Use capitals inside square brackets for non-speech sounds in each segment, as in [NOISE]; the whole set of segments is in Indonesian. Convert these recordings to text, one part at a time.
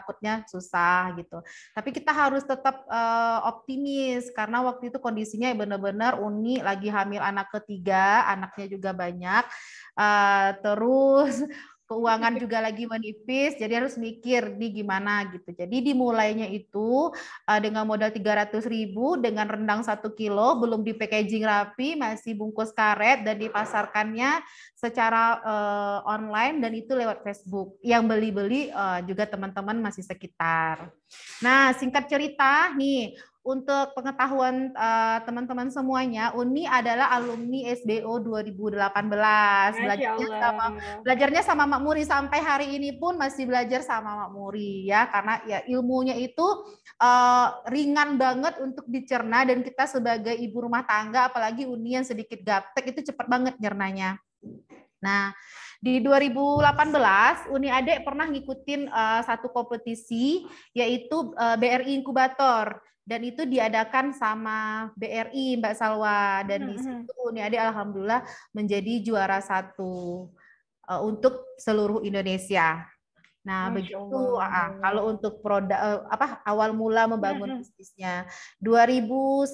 takutnya susah gitu. Tapi kita harus tetap uh, optimis karena waktu itu kondisinya benar-benar Uni lagi hamil anak ketiga, anaknya juga banyak. Uh, terus keuangan juga lagi menipis, jadi harus mikir di gimana gitu. Jadi dimulainya itu eh, dengan modal 300 ribu, dengan rendang satu kilo, belum di packaging rapi, masih bungkus karet, dan dipasarkannya secara uh, online, dan itu lewat Facebook. Yang beli-beli uh, juga teman-teman masih sekitar. Nah, singkat cerita nih, untuk pengetahuan eh, teman-teman uh, semuanya, Uni adalah alumni SBO 2018. Belajarnya sama belajarnya sama Mak Muri sampai hari ini pun masih belajar sama Mak Muri ya karena ya ilmunya itu uh, ringan banget untuk dicerna dan kita sebagai ibu rumah tangga apalagi Uni yang sedikit gaptek itu cepat banget nyernanya. Nah, di 2018 Uni Adek pernah ngikutin uh, satu kompetisi yaitu uh, BRI Inkubator dan itu diadakan sama BRI Mbak Salwa dan hmm, di hmm. situ Ade alhamdulillah menjadi juara satu eh, untuk seluruh Indonesia. Nah, Masya begitu. Allah. kalau untuk produk eh, apa awal mula membangun hmm bisnisnya. 2019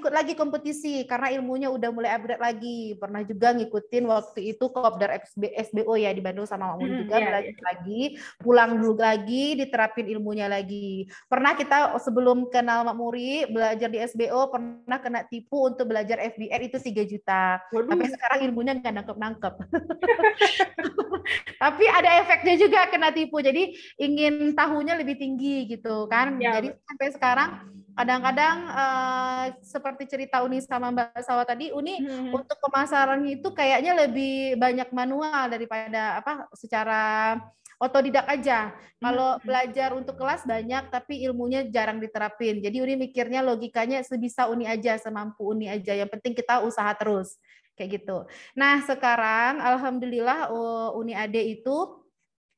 ikut lagi kompetisi karena ilmunya udah mulai upgrade lagi. Pernah juga ngikutin waktu itu Kopdar SBO ya di Bandung sama Mamun hmm juga iya, belajar iya. lagi, pulang dulu lagi, diterapin ilmunya lagi. Pernah kita oh, sebelum kenal Mak Muri belajar di SBO pernah kena tipu untuk belajar FBR itu 3 juta. Waduh. Tapi sekarang ilmunya nggak nangkep-nangkep. [LAUGHS] Tapi ada efeknya juga kena tipu. Jadi ingin tahunya lebih tinggi gitu kan. Ya. Jadi sampai sekarang kadang-kadang uh, seperti cerita Uni sama Mbak Sawa tadi, Uni hmm. untuk pemasaran itu kayaknya lebih banyak manual daripada apa secara otodidak aja. Kalau mm-hmm. belajar untuk kelas banyak tapi ilmunya jarang diterapin. Jadi Uni mikirnya logikanya sebisa Uni aja, semampu Uni aja. Yang penting kita usaha terus. Kayak gitu. Nah, sekarang alhamdulillah oh, Uni Ade itu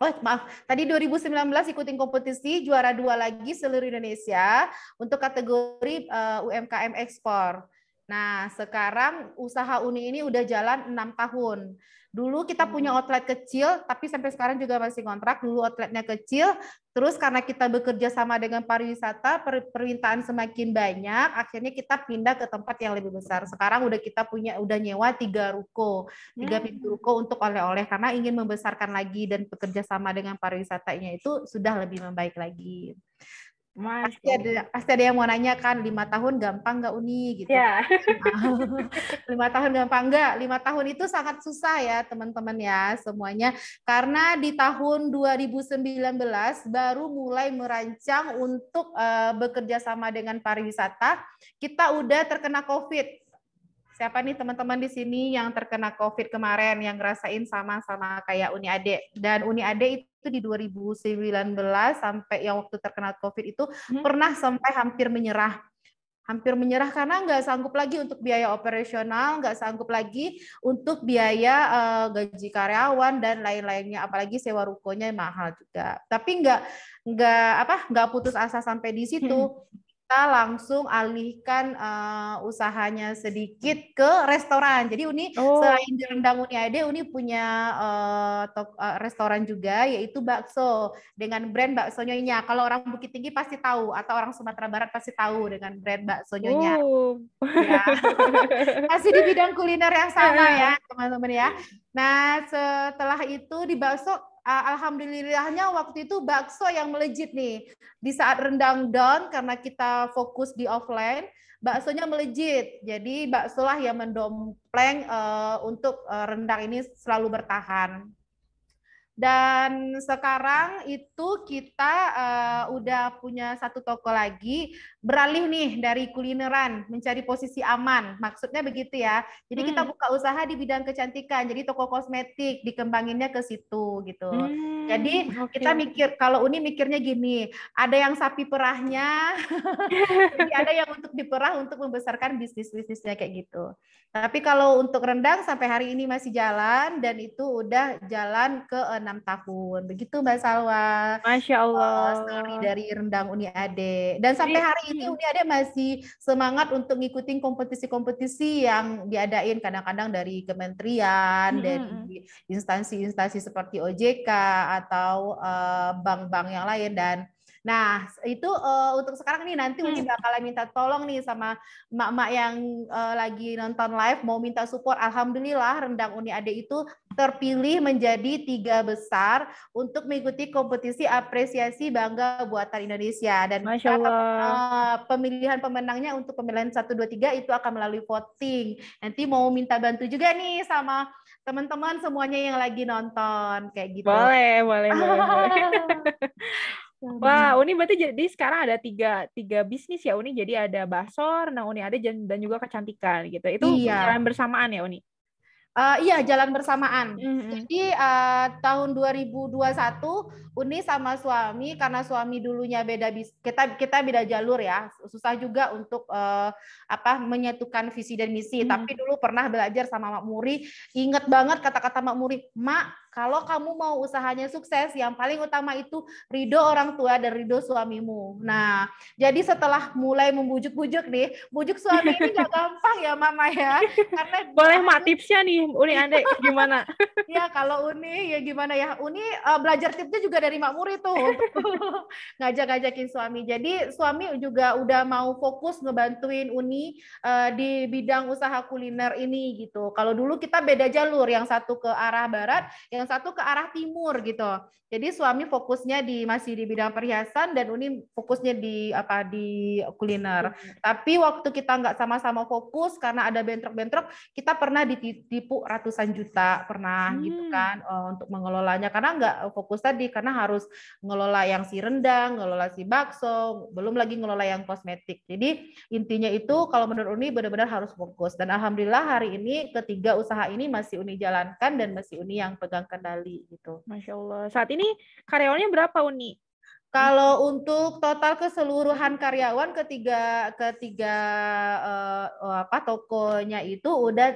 Oh maaf, tadi 2019 ikutin kompetisi juara dua lagi seluruh Indonesia untuk kategori uh, eh, UMKM ekspor. Nah, sekarang usaha Uni ini udah jalan enam tahun. Dulu kita punya hmm. outlet kecil, tapi sampai sekarang juga masih kontrak. Dulu outletnya kecil, terus karena kita bekerja sama dengan pariwisata, per permintaan semakin banyak, akhirnya kita pindah ke tempat yang lebih besar. Sekarang udah kita punya, udah nyewa tiga ruko, tiga hmm. pintu ruko untuk oleh-oleh, karena ingin membesarkan lagi dan bekerja sama dengan pariwisatanya itu sudah lebih membaik lagi. Mas, pasti ada gitu. pasti ada yang mau nanya kan lima tahun gampang nggak uni gitu yeah. [LAUGHS] lima tahun gampang nggak lima tahun itu sangat susah ya teman-teman ya semuanya karena di tahun 2019 baru mulai merancang untuk uh, bekerja sama dengan pariwisata kita udah terkena covid Siapa nih teman-teman di sini yang terkena COVID kemarin yang ngerasain sama-sama kayak Uni Ade? Dan Uni Ade itu di 2019 sampai yang waktu terkena COVID itu hmm. pernah sampai hampir menyerah hampir menyerah karena nggak sanggup lagi untuk biaya operasional, nggak sanggup lagi untuk biaya uh, gaji karyawan dan lain-lainnya, apalagi sewa rukonya mahal juga. Tapi nggak nggak apa nggak putus asa sampai di situ. Hmm kita langsung alihkan uh, usahanya sedikit ke restoran. Jadi Uni oh. selain di rendang Uni Uni punya uh, tok, uh, restoran juga yaitu bakso dengan brand bakso Nyonya. Kalau orang Bukit Tinggi pasti tahu atau orang Sumatera Barat pasti tahu dengan brand bakso Nyonya. Oh. Ya. [LAUGHS] Masih di bidang kuliner yang sama ya, teman-teman ya. Nah, setelah itu di bakso Ah, alhamdulillahnya waktu itu bakso yang melejit nih. Di saat rendang down karena kita fokus di offline, baksonya melejit. Jadi bakso lah yang mendompleng uh, untuk uh, rendang ini selalu bertahan. Dan sekarang itu kita uh, udah punya satu toko lagi, beralih nih dari kulineran mencari posisi aman. Maksudnya begitu ya. Jadi hmm. kita buka usaha di bidang kecantikan. Jadi toko kosmetik dikembanginnya ke situ gitu. Hmm. Jadi okay. kita mikir kalau Uni mikirnya gini, ada yang sapi perahnya, [LAUGHS] jadi ada yang untuk diperah untuk membesarkan bisnis-bisnisnya kayak gitu. Tapi kalau untuk rendang sampai hari ini masih jalan dan itu udah jalan ke eh, enam tahun. Begitu Mbak Salwa. Masya eh, Allah. Uh, story dari Rendang Uni Ade. Dan sampai iya. hari ini Uni Ade masih semangat untuk ngikutin kompetisi-kompetisi yang diadain kadang-kadang dari kementerian, hmm. dari instansi-instansi seperti OJK atau eh, bank-bank uh, yang lain dan Nah, itu uh, untuk sekarang nih nanti hmm. bakalan minta tolong nih sama mak-mak yang uh, lagi nonton live mau minta support. Alhamdulillah rendang Uni Ade itu terpilih menjadi tiga besar untuk mengikuti kompetisi apresiasi bangga buatan Indonesia dan Masya Allah. Uh, pemilihan pemenangnya untuk pemilihan 1 2 3 itu akan melalui voting. Nanti mau minta bantu juga nih sama teman-teman semuanya yang lagi nonton kayak gitu. Boleh, boleh, boleh. boleh. [LAUGHS] Wah, Uni berarti jadi sekarang ada tiga, tiga bisnis ya Uni. Jadi ada basor, nah Uni ada dan juga kecantikan gitu. Itu iya. jalan bersamaan ya Uni? Uh, iya, jalan bersamaan. Mm -hmm. Jadi uh, tahun 2021 Uni sama suami karena suami dulunya beda bis kita kita beda jalur ya. Susah juga untuk uh, apa menyatukan visi dan misi. Mm -hmm. Tapi dulu pernah belajar sama Mak Muri, Ingat banget kata-kata Mak Muri, "Mak, kalau kamu mau usahanya sukses, yang paling utama itu ridho orang tua dan ridho suamimu. Nah, jadi setelah mulai membujuk-bujuk nih, bujuk suami ini gak [LAUGHS] gampang ya Mama ya. Karena boleh Mak tipsnya nih, Uni Ande gimana? [LAUGHS] ya kalau Uni ya gimana ya? Uni uh, belajar tipsnya juga dari Mak Muri tuh [LAUGHS] ngajak-ngajakin suami. Jadi suami juga udah mau fokus ngebantuin Uni uh, di bidang usaha kuliner ini gitu. Kalau dulu kita beda jalur, yang satu ke arah barat, yang yang satu ke arah timur gitu. Jadi suami fokusnya di masih di bidang perhiasan dan Uni fokusnya di apa di kuliner. Tapi waktu kita nggak sama-sama fokus karena ada bentrok-bentrok, kita pernah ditipu ratusan juta pernah hmm. gitu kan e, untuk mengelolanya karena nggak e, fokus tadi karena harus ngelola yang si rendang, ngelola si bakso, belum lagi ngelola yang kosmetik. Jadi intinya itu kalau menurut Uni benar-benar harus fokus dan alhamdulillah hari ini ketiga usaha ini masih Uni jalankan dan masih Uni yang pegang terkendali gitu. Masya Allah. Saat ini karyawannya berapa Uni? Kalau untuk total keseluruhan karyawan ketiga ketiga uh, apa tokonya itu udah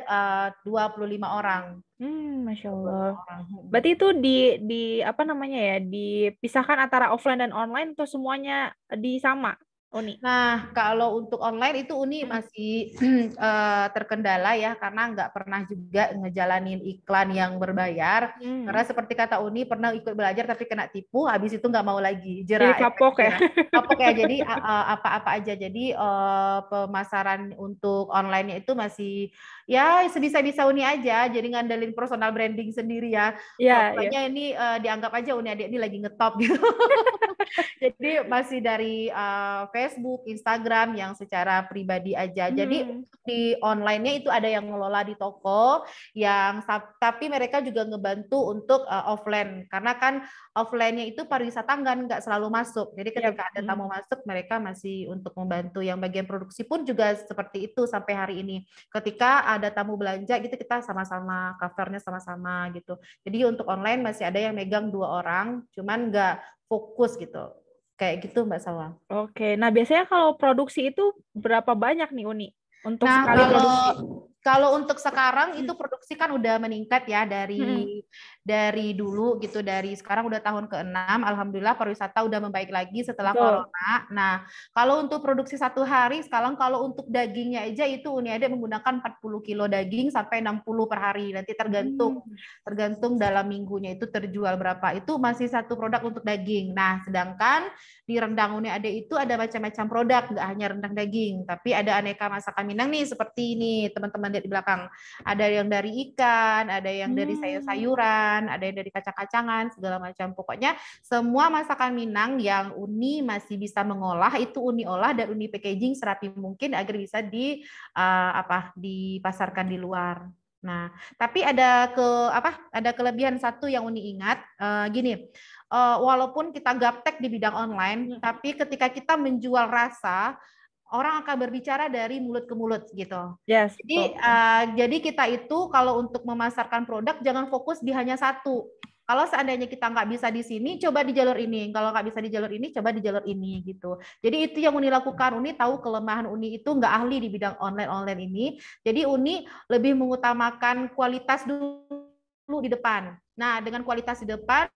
eh, uh, 25 orang. Hmm, masya Allah. Hmm. Berarti itu di di apa namanya ya dipisahkan antara offline dan online atau semuanya di sama Uni. Nah, kalau untuk online itu Uni hmm. masih [CLEARS THROAT] eh, terkendala ya karena nggak pernah juga ngejalanin iklan yang berbayar. Hmm. Karena seperti kata Uni pernah ikut belajar tapi kena tipu, habis itu nggak mau lagi. Jerah, jadi kapok ya. [LAUGHS] Kapok ya. Jadi apa-apa aja. Jadi eh, pemasaran untuk online-nya itu masih ya sebisa-bisa Uni aja jadi ngandelin personal branding sendiri ya. Iya. Yeah, yeah. ini uh, dianggap aja Uni Adik ini lagi ngetop gitu. [LAUGHS] jadi masih dari uh, Facebook, Instagram yang secara pribadi aja. Hmm. Jadi di onlinenya itu ada yang ngelola di toko yang tapi mereka juga ngebantu untuk uh, offline karena kan offline-nya itu pariwisata kan nggak selalu masuk. Jadi iya, ketika yeah. ada hmm. tamu masuk mereka masih untuk membantu yang bagian produksi pun juga seperti itu sampai hari ini. Ketika ada tamu belanja gitu kita sama-sama covernya sama-sama gitu. Jadi untuk online masih ada yang megang dua orang, cuman nggak fokus gitu. Kayak gitu Mbak Sawa. Oke, nah biasanya kalau produksi itu berapa banyak nih Uni? Untuk nah, sekali kalau, produksi? Kalau untuk sekarang itu produksi kan udah meningkat ya dari hmm dari dulu gitu dari sekarang udah tahun ke-6 alhamdulillah pariwisata udah membaik lagi setelah Betul. corona. Nah, kalau untuk produksi satu hari sekarang kalau untuk dagingnya aja itu Uniade menggunakan 40 kilo daging sampai 60 per hari. Nanti tergantung hmm. tergantung dalam minggunya itu terjual berapa. Itu masih satu produk untuk daging. Nah, sedangkan di rendang Uni Uniade itu ada macam-macam produk, nggak hanya rendang daging, tapi ada aneka masakan Minang nih seperti ini, teman-teman lihat di belakang. Ada yang dari ikan, ada yang dari hmm. sayur-sayuran ikan, ada yang dari kacang-kacangan, segala macam. Pokoknya semua masakan Minang yang Uni masih bisa mengolah itu Uni olah dan Uni packaging serapi mungkin agar bisa di uh, apa dipasarkan di luar. Nah, tapi ada ke apa? Ada kelebihan satu yang Uni ingat uh, gini uh, walaupun kita gaptek di bidang online, hmm. tapi ketika kita menjual rasa, orang akan berbicara dari mulut ke mulut gitu. Yes. Jadi uh, jadi kita itu kalau untuk memasarkan produk jangan fokus di hanya satu. Kalau seandainya kita nggak bisa di sini, coba di jalur ini. Kalau nggak bisa di jalur ini, coba di jalur ini gitu. Jadi itu yang Uni lakukan. Uni tahu kelemahan Uni itu nggak ahli di bidang online online ini. Jadi Uni lebih mengutamakan kualitas dulu di depan. Nah dengan kualitas di depan,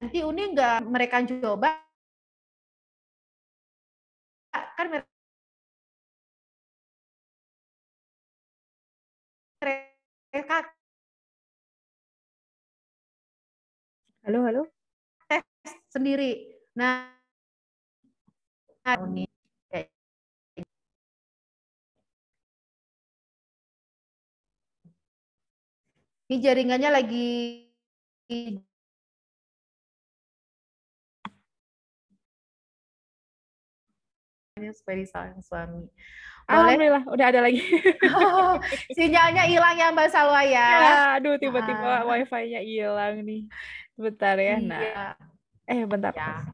nanti Uni nggak mereka coba kan mereka mereka halo halo tes sendiri nah Uni ini jaringannya lagi supaya disalahin suami. Boleh. Alhamdulillah, udah ada lagi. oh, sinyalnya hilang ya Mbak Salwa ya. ya aduh, tiba-tiba ah. wifi-nya hilang nih. Bentar ya. Iya. Nah. Eh, bentar. Ya.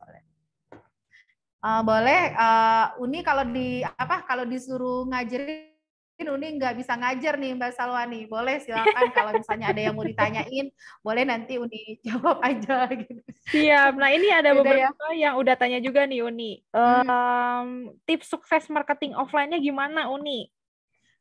Boleh. Uh, boleh uh, Uni kalau di apa kalau disuruh ngajarin mungkin Uni nggak bisa ngajar nih Mbak Salwani. Boleh silakan kalau misalnya ada yang mau ditanyain, boleh nanti Uni jawab aja gitu. Siap. Nah ini ada ya. beberapa ya? yang udah tanya juga nih Uni. Um, hmm. Tips sukses marketing offline-nya gimana Uni?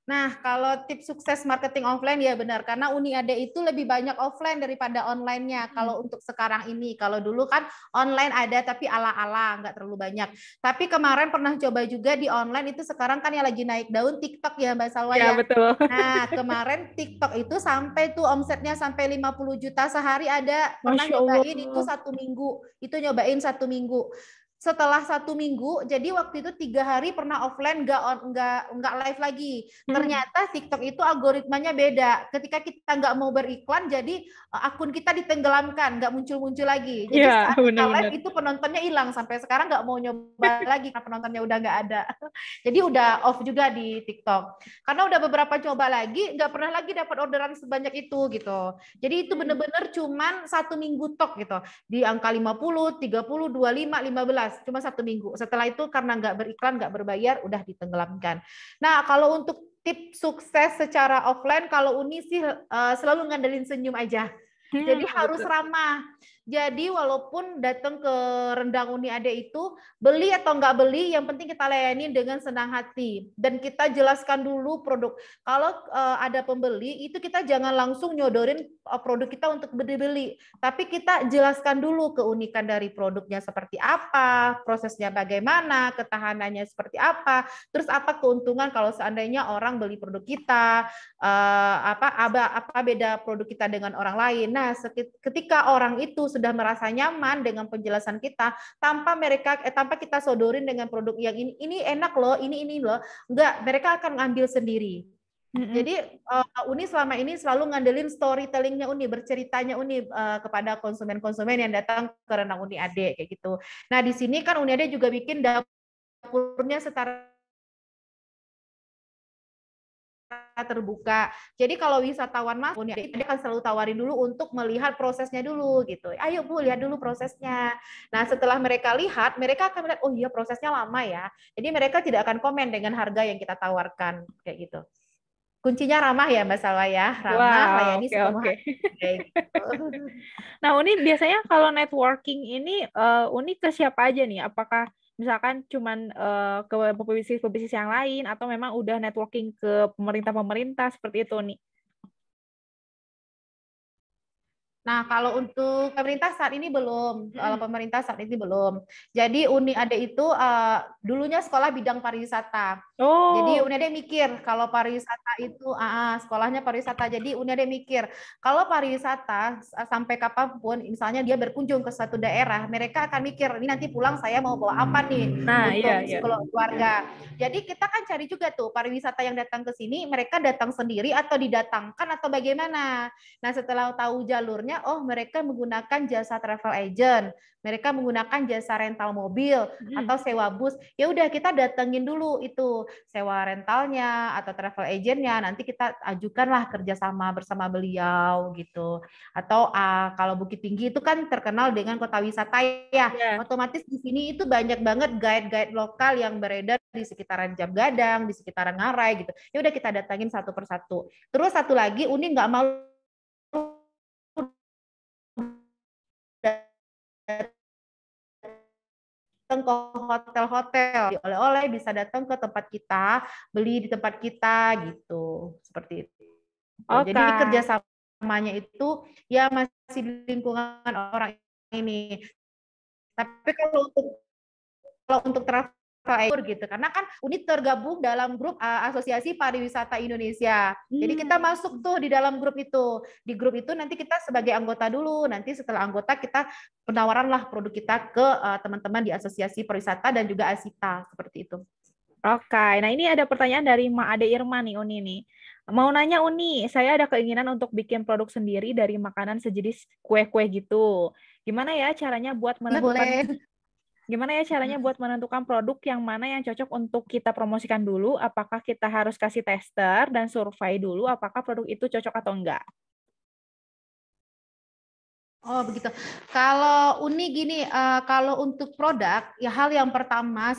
Nah, kalau tips sukses marketing offline ya benar karena uni Ade itu lebih banyak offline daripada online-nya. Hmm. Kalau untuk sekarang ini, kalau dulu kan online ada tapi ala-ala, nggak terlalu banyak. Tapi kemarin pernah coba juga di online itu sekarang kan ya lagi naik daun TikTok ya Mbak Salwa ya. ya? betul. Nah, [LAUGHS] kemarin TikTok itu sampai tuh omsetnya sampai 50 juta sehari ada pernah nyobain itu satu minggu. Itu nyobain satu minggu setelah satu minggu jadi waktu itu tiga hari pernah offline nggak nggak nggak live lagi hmm. ternyata TikTok itu algoritmanya beda ketika kita nggak mau beriklan jadi eh, akun kita ditenggelamkan nggak muncul muncul lagi jadi ya, saat live itu penontonnya hilang sampai sekarang nggak mau nyoba [LAUGHS] lagi karena penontonnya udah nggak ada [LAUGHS] jadi udah off juga di TikTok karena udah beberapa coba lagi nggak pernah lagi dapat orderan sebanyak itu gitu jadi itu hmm. bener-bener cuman satu minggu tok gitu di angka 50 30 25 15 bebas, cuma satu minggu. Setelah itu karena nggak beriklan, nggak berbayar, udah ditenggelamkan. Nah, kalau untuk tip sukses secara offline, kalau Uni sih uh, selalu ngandelin senyum aja. Hmm, Jadi betul. harus ramah. Jadi walaupun datang ke rendang uni ade itu beli atau nggak beli, yang penting kita layani dengan senang hati dan kita jelaskan dulu produk. Kalau eh, ada pembeli itu kita jangan langsung nyodorin eh, produk kita untuk beli-beli. tapi kita jelaskan dulu keunikan dari produknya seperti apa, prosesnya bagaimana, ketahanannya seperti apa, terus apa keuntungan kalau seandainya orang beli produk kita, eh, apa apa beda produk kita dengan orang lain. Nah, ketika orang itu sudah merasa nyaman dengan penjelasan kita tanpa mereka eh, tanpa kita sodorin dengan produk yang ini ini enak loh ini ini loh enggak mereka akan ngambil sendiri Mm-hmm. Jadi uh, Uni selama ini selalu ngandelin storytellingnya Uni, berceritanya Uni uh, kepada konsumen-konsumen yang datang ke renang Uni Ade kayak gitu. Nah di sini kan Uni Ade juga bikin dapurnya setara terbuka. Jadi kalau wisatawan masuk, ya, dia akan selalu tawarin dulu untuk melihat prosesnya dulu gitu. Ayo Bu, lihat dulu prosesnya. Nah setelah mereka lihat, mereka akan melihat, oh iya prosesnya lama ya. Jadi mereka tidak akan komen dengan harga yang kita tawarkan kayak gitu. Kuncinya ramah ya Mbak Salwa ya, ramah wow, ini okay, semua. Okay. nah Uni biasanya kalau networking ini uh, Uni ke siapa aja nih? Apakah misalkan cuman uh, ke pebisnis-pebisnis yang lain atau memang udah networking ke pemerintah-pemerintah seperti itu nih Nah, kalau untuk pemerintah saat ini belum, hmm. kalau pemerintah saat ini belum. Jadi Uni Ade itu uh, dulunya sekolah bidang pariwisata. Oh. Jadi Ade mikir kalau pariwisata itu uh, sekolahnya pariwisata. Jadi Uni Ade mikir kalau pariwisata eh, sampai kapanpun misalnya dia berkunjung ke satu daerah, mereka akan mikir ini nanti pulang saya mau bawa apa nih hmm. nah, untuk gitu, iya, iya. keluarga. Jadi kita kan cari juga tuh pariwisata yang datang ke sini mereka datang sendiri atau didatangkan atau bagaimana. Nah, setelah tahu jalurnya misalnya oh mereka menggunakan jasa travel agent, mereka menggunakan jasa rental mobil hmm. atau sewa bus. Ya udah kita datengin dulu itu sewa rentalnya atau travel agentnya. Nanti kita ajukanlah kerjasama bersama beliau gitu. Atau uh, kalau Bukit Tinggi itu kan terkenal dengan kota wisata ya. Yeah. Otomatis di sini itu banyak banget guide-guide lokal yang beredar di sekitaran Jam Gadang, di sekitaran Ngarai gitu. Ya udah kita datengin satu persatu. Terus satu lagi Uni nggak mau datang ke hotel-hotel, oleh-oleh bisa datang ke tempat kita, beli di tempat kita gitu. Seperti itu. Okay. Jadi kerjasamanya itu ya masih di lingkungan orang ini. Tapi kalau untuk kalau untuk travel gitu karena kan unit tergabung dalam grup uh, asosiasi pariwisata Indonesia hmm. jadi kita masuk tuh di dalam grup itu di grup itu nanti kita sebagai anggota dulu nanti setelah anggota kita penawaranlah produk kita ke eh, teman-teman uh, di asosiasi pariwisata dan juga asita seperti itu oke okay. nah ini ada pertanyaan dari Ma Ade Irma nih Uni nih Mau nanya Uni, saya ada keinginan untuk bikin produk sendiri dari makanan sejenis kue-kue gitu. Gimana ya caranya buat menentukan gimana ya caranya buat menentukan produk yang mana yang cocok untuk kita promosikan dulu? Apakah kita harus kasih tester dan survei dulu apakah produk itu cocok atau enggak? Oh begitu. Kalau unik gini, uh, kalau untuk produk ya hal yang pertama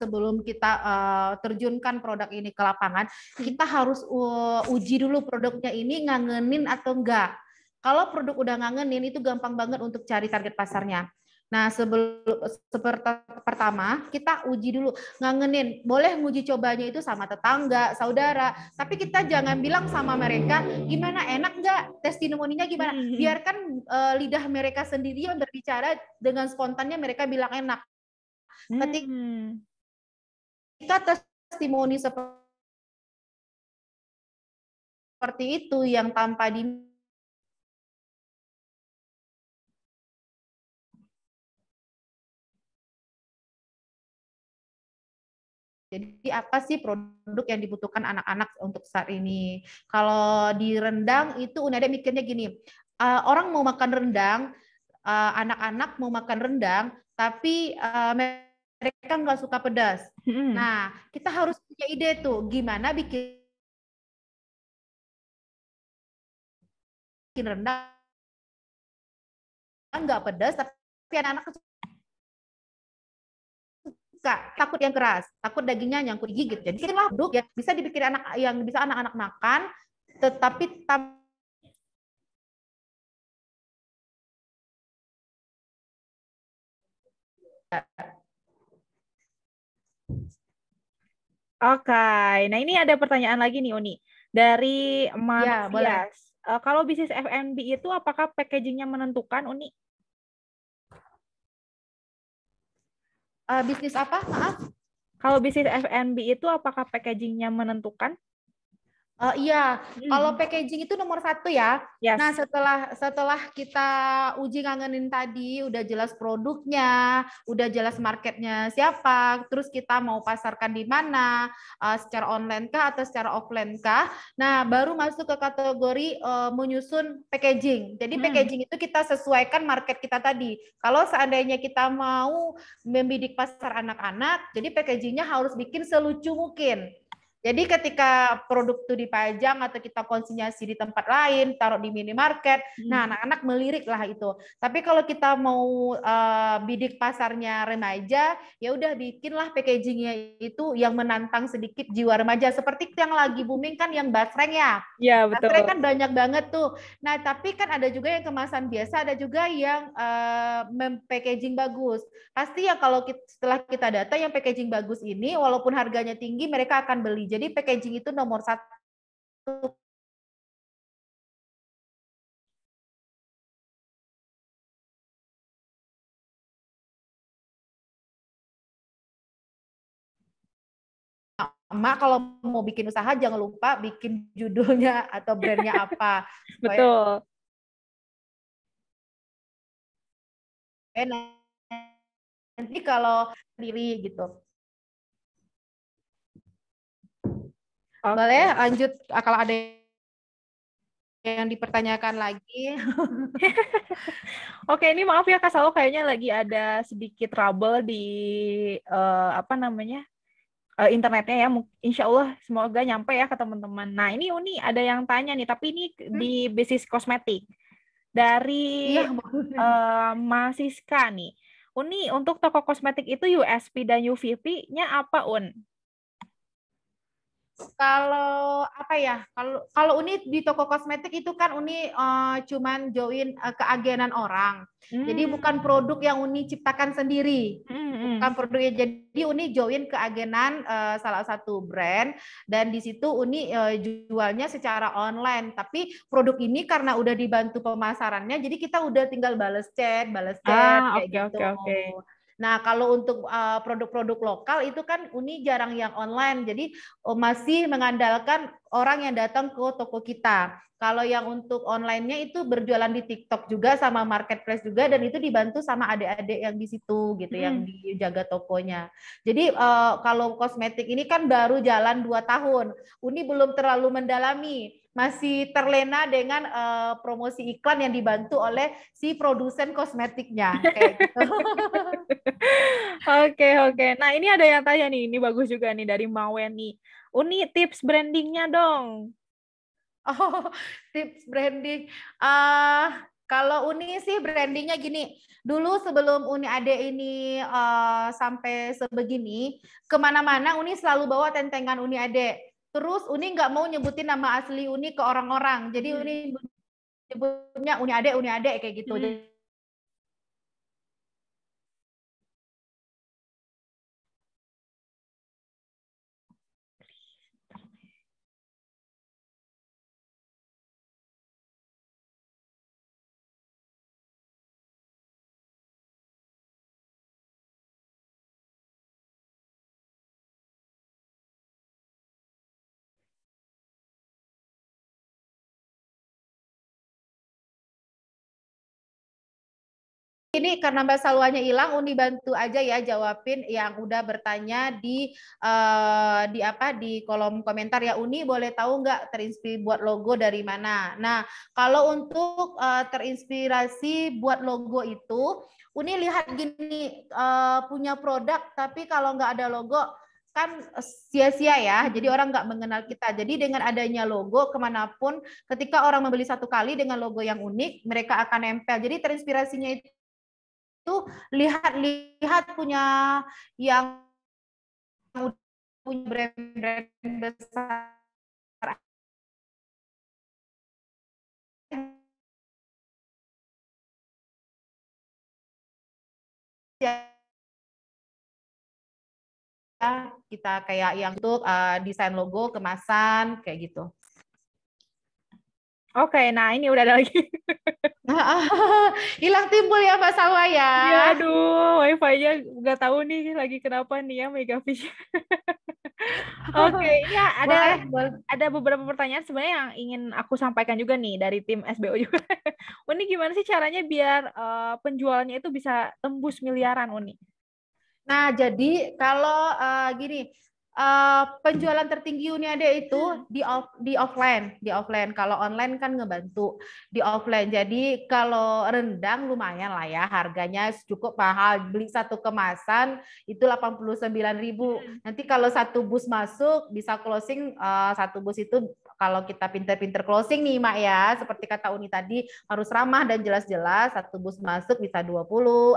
sebelum kita uh, terjunkan produk ini ke lapangan, kita harus uh, uji dulu produknya ini ngangenin atau enggak. Kalau produk udah ngangenin itu gampang banget untuk cari target pasarnya. Nah, sebelum seperti pertama kita uji dulu, ngangenin. Boleh nguji cobanya itu sama tetangga, saudara, tapi kita jangan bilang sama mereka gimana enak nggak testimoninya gimana. [LAUGHS] Biarkan uh, lidah mereka sendiri yang berbicara dengan spontannya mereka bilang enak. Hmm. Ketika testimoni seperti itu yang tanpa di Jadi apa sih produk yang dibutuhkan anak-anak untuk saat ini? Kalau di rendang itu Unada mikirnya gini, uh, orang mau makan rendang, anak eh, anak-anak mau makan rendang, tapi uh, mereka nggak suka pedas. Hmm. Nah, kita harus punya ide tuh, gimana bikin rendang nggak pedas, tapi anak-anak suka takut yang keras takut dagingnya nyangkut gigit jadi bikinlah produk ya bisa dipikir anak yang bisa anak-anak makan tetapi tam Oke, okay. nah ini ada pertanyaan lagi nih Uni dari Mas ya, Uh, kalau bisnis F&B itu apakah packagingnya menentukan Uni? uh, bisnis apa? Maaf. Kalau bisnis F&B itu apakah packagingnya menentukan? Oh iya, hmm. kalau packaging itu nomor satu ya. Yes. Nah setelah setelah kita uji ngangenin tadi, udah jelas produknya, udah jelas marketnya siapa, terus kita mau pasarkan di mana, uh, secara online kah atau secara offline kah. Nah baru masuk ke kategori uh, menyusun packaging. Jadi hmm. packaging itu kita sesuaikan market kita tadi. Kalau seandainya kita mau membidik pasar anak-anak, jadi packagingnya harus bikin selucu mungkin. Jadi ketika produk itu dipajang atau kita konsinyasi di tempat lain, taruh di minimarket, hmm. nah anak-anak melirik lah itu. Tapi kalau kita mau uh, bidik pasarnya remaja, ya udah bikinlah packagingnya itu yang menantang sedikit jiwa remaja. Seperti yang lagi booming kan yang basreng ya. Iya betul. Basreng kan banyak banget tuh. Nah tapi kan ada juga yang kemasan biasa, ada juga yang uh, packaging bagus. Pasti ya kalau kita, setelah kita data yang packaging bagus ini, walaupun harganya tinggi, mereka akan beli jadi packaging itu nomor satu Mak kalau mau bikin usaha jangan lupa bikin judulnya atau brandnya apa. [LAUGHS] Betul. Nanti kalau sendiri gitu. Okay. Boleh lanjut ah, kalau ada yang dipertanyakan lagi. [LAUGHS] Oke, ini maaf ya Kak Salo kayaknya lagi ada sedikit trouble di uh, apa namanya? Eh, internetnya ya. Insya Allah semoga nyampe ya ke teman-teman. Nah, ini Uni ada yang tanya nih, tapi ini hmm. di bisnis kosmetik. Dari ya, uh, Masiska nih. Uni, untuk toko kosmetik itu USP dan UVP-nya apa, Un? kalau apa ya kalau kalau Uni di toko kosmetik itu kan Uni uh, cuman join uh, keagenan orang hmm. jadi bukan produk yang Uni ciptakan sendiri hmm. hmm. bukan produknya jadi Uni join keagenan uh, salah satu brand dan di situ Uni uh, jualnya secara online tapi produk ini karena udah dibantu pemasarannya jadi kita udah tinggal bales chat bales ah, chat ah, kayak okay, gitu okay, okay. Nah, kalau untuk eh, produk-produk lokal itu kan Uni jarang yang online, jadi eh, masih mengandalkan orang yang datang ke toko kita. Kalau yang untuk online-nya itu berjualan di TikTok juga sama marketplace juga dan itu dibantu sama adik-adik yang di situ gitu hmm. yang dijaga tokonya. Jadi uh, kalau kosmetik ini kan baru jalan 2 tahun. Uni belum terlalu mendalami masih terlena dengan uh, promosi iklan yang dibantu oleh si produsen kosmetiknya. Oke gitu. [LAUGHS] oke oke. Nah ini ada yang tanya nih, ini bagus juga nih dari Maweni. Uni tips brandingnya dong. Oh [LAUGHS] tips branding. Uh, kalau Uni sih brandingnya gini, dulu sebelum Uni ade ini uh, sampai sebegini, kemana-mana Uni selalu bawa tentengan Uni ade Terus Uni nggak mau nyebutin nama asli Uni ke orang-orang. Jadi hmm. Uni nyebutnya Uni Ade, Uni Ade kayak gitu. Hmm. ini karena Mbak Salwanya hilang, Uni bantu aja ya jawabin yang udah bertanya di uh, di apa di kolom komentar ya Uni boleh tahu nggak terinspirasi buat logo dari mana? Nah kalau untuk uh, terinspirasi buat logo itu Uni lihat gini uh, punya produk tapi kalau nggak ada logo kan sia-sia ya. Jadi orang nggak mengenal kita. Jadi dengan adanya logo kemanapun, ketika orang membeli satu kali dengan logo yang unik, mereka akan nempel. Jadi terinspirasinya itu itu lihat-lihat punya yang punya brand-brand besar ya kita kayak yang untuk uh, eh, desain logo kemasan kayak gitu Oke, okay, nah ini udah ada lagi. [LAUGHS] Hilang timbul ya Mbak Sawa ya. Ya aduh, wifi-nya nggak tahu nih lagi kenapa nih ya Megafish. [LAUGHS] Oke, okay, ya, ada boleh. ada beberapa pertanyaan sebenarnya yang ingin aku sampaikan juga nih dari tim SBO juga. [LAUGHS] Uni gimana sih caranya biar uh, penjualannya itu bisa tembus miliaran Uni? Nah, jadi kalau uh, gini, uh, penjualan tertinggi Uniade itu hmm. di off, di offline, di offline. Kalau online kan ngebantu di offline. Jadi kalau rendang lumayan lah ya, harganya cukup mahal. Beli satu kemasan itu 89.000. Hmm. Nanti kalau satu bus masuk bisa closing uh, satu bus itu kalau kita pinter-pinter closing nih Mak ya, seperti kata Uni tadi harus ramah dan jelas-jelas, satu bus masuk bisa 20,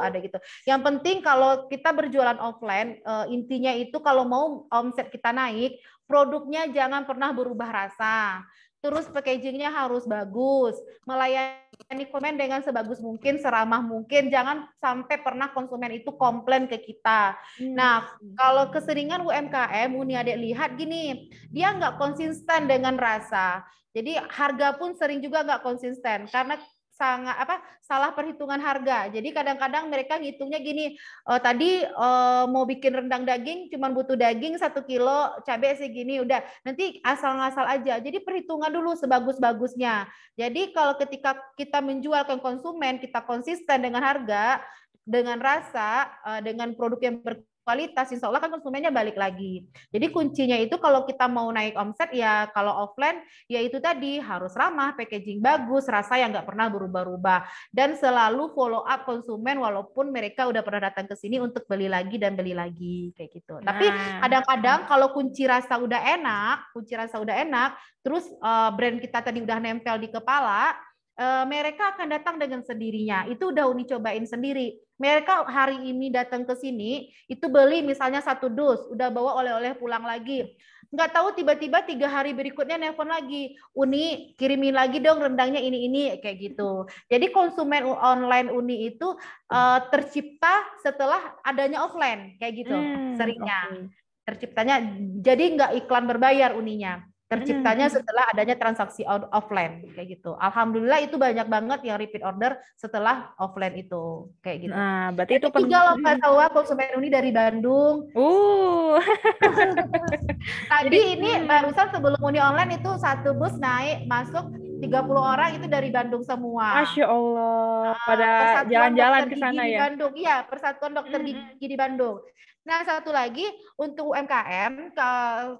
ada gitu. Yang penting kalau kita berjualan offline, eh, intinya itu kalau mau omset kita naik, produknya jangan pernah berubah rasa terus packagingnya harus bagus, melayani komen dengan sebagus mungkin, seramah mungkin, jangan sampai pernah konsumen itu komplain ke kita. Hmm. Nah, kalau keseringan UMKM, Uni Adek lihat gini, dia nggak konsisten dengan rasa. Jadi harga pun sering juga nggak konsisten, karena sangat apa salah perhitungan harga. Jadi kadang-kadang mereka ngitungnya gini, oh, tadi oh, mau bikin rendang daging cuman butuh daging satu kilo, cabai gini udah. Nanti asal asal aja. Jadi perhitungan dulu sebagus-bagusnya. Jadi kalau ketika kita menjual ke konsumen, kita konsisten dengan harga, dengan rasa, eh, dengan produk yang ber kualitas, insya Allah kan konsumennya balik lagi. Jadi kuncinya itu kalau kita mau naik omset ya kalau offline ya itu tadi harus ramah, packaging bagus, rasa yang nggak pernah berubah-ubah dan selalu follow up konsumen walaupun mereka udah pernah datang ke sini untuk beli lagi dan beli lagi kayak gitu. Nah. Tapi kadang-kadang kalau kunci rasa udah enak, kunci rasa udah enak, terus eh, brand kita tadi udah nempel di kepala, eh, mereka akan datang dengan sendirinya. Itu udah Uni cobain sendiri mereka hari ini datang ke sini itu beli misalnya satu dus, udah bawa oleh-oleh pulang lagi. Nggak tahu tiba-tiba tiga hari berikutnya nelpon lagi, Uni kirimin lagi dong rendangnya ini ini kayak gitu. Jadi konsumen online Uni itu uh, tercipta setelah adanya offline kayak gitu hmm, seringnya. Okay. Terciptanya jadi nggak iklan berbayar Uninya terciptanya setelah adanya transaksi offline kayak gitu. Alhamdulillah itu banyak banget yang repeat order setelah offline itu kayak gitu. Nah, berarti itu tiga pen... lomba tawa konsumen ini dari Bandung. Uh. [LAUGHS] Tadi ini mm. barusan sebelum uni online itu satu bus naik masuk 30 orang itu dari Bandung semua. Masya Allah. Ah, Pada jalan-jalan ke sana ya. Bandung, iya Persatuan Dokter Gigi di Bandung. Nah satu lagi untuk UMKM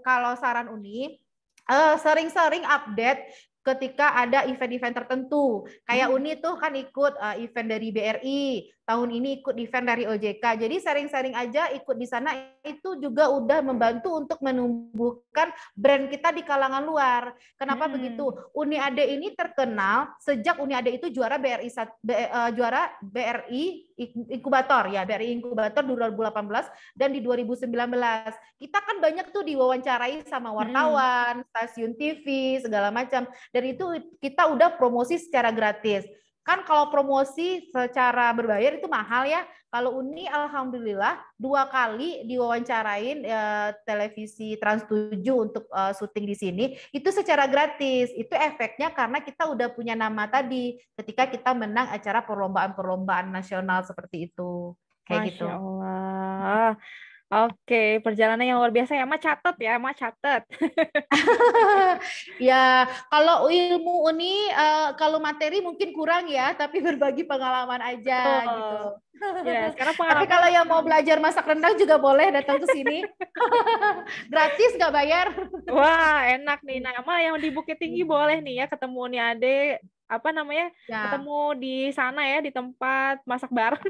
kalau saran Uni Eh, sering-sering uh, update ketika ada event-event tertentu. Kayak hmm. Uni tuh kan ikut uh, event dari BRI, tahun ini ikut event dari OJK. Jadi sering-sering aja ikut di sana itu juga udah membantu untuk menumbuhkan brand kita di kalangan luar. Kenapa hmm. begitu? Ade ini terkenal sejak Uni Ade itu juara BRI eh, juara BRI inkubator ya, BRI inkubator 2018 dan di 2019. Kita kan banyak tuh diwawancarai sama hmm. wartawan, hmm. stasiun TV, segala macam. Dan itu kita udah promosi secara gratis Kan kalau promosi secara berbayar itu mahal ya. Kalau Uni alhamdulillah dua kali diwawancarain eh, televisi Trans 7 untuk eh, syuting di sini itu secara gratis. Itu efeknya karena kita udah punya nama tadi ketika kita menang acara perlombaan-perlombaan nasional seperti itu. Kayak gitu. Masya gitu. Allah. Oke, perjalanan yang luar biasa ya, Ma catat ya, Ma catat. [LAUGHS] ya, kalau ilmu ini uh, eh, kalau materi mungkin kurang ya, tapi berbagi pengalaman aja oh. gitu. Ya, sekarang pengalaman. [LAUGHS] Tapi kalau yang mau belajar masak rendang juga boleh datang ke sini. [LAUGHS] Gratis nggak bayar. Wah, enak nih. Nah, Ma yang di Bukit Tinggi boleh nih ya ketemu nih Ade apa namanya? Ya. Ketemu di sana ya di tempat masak bareng.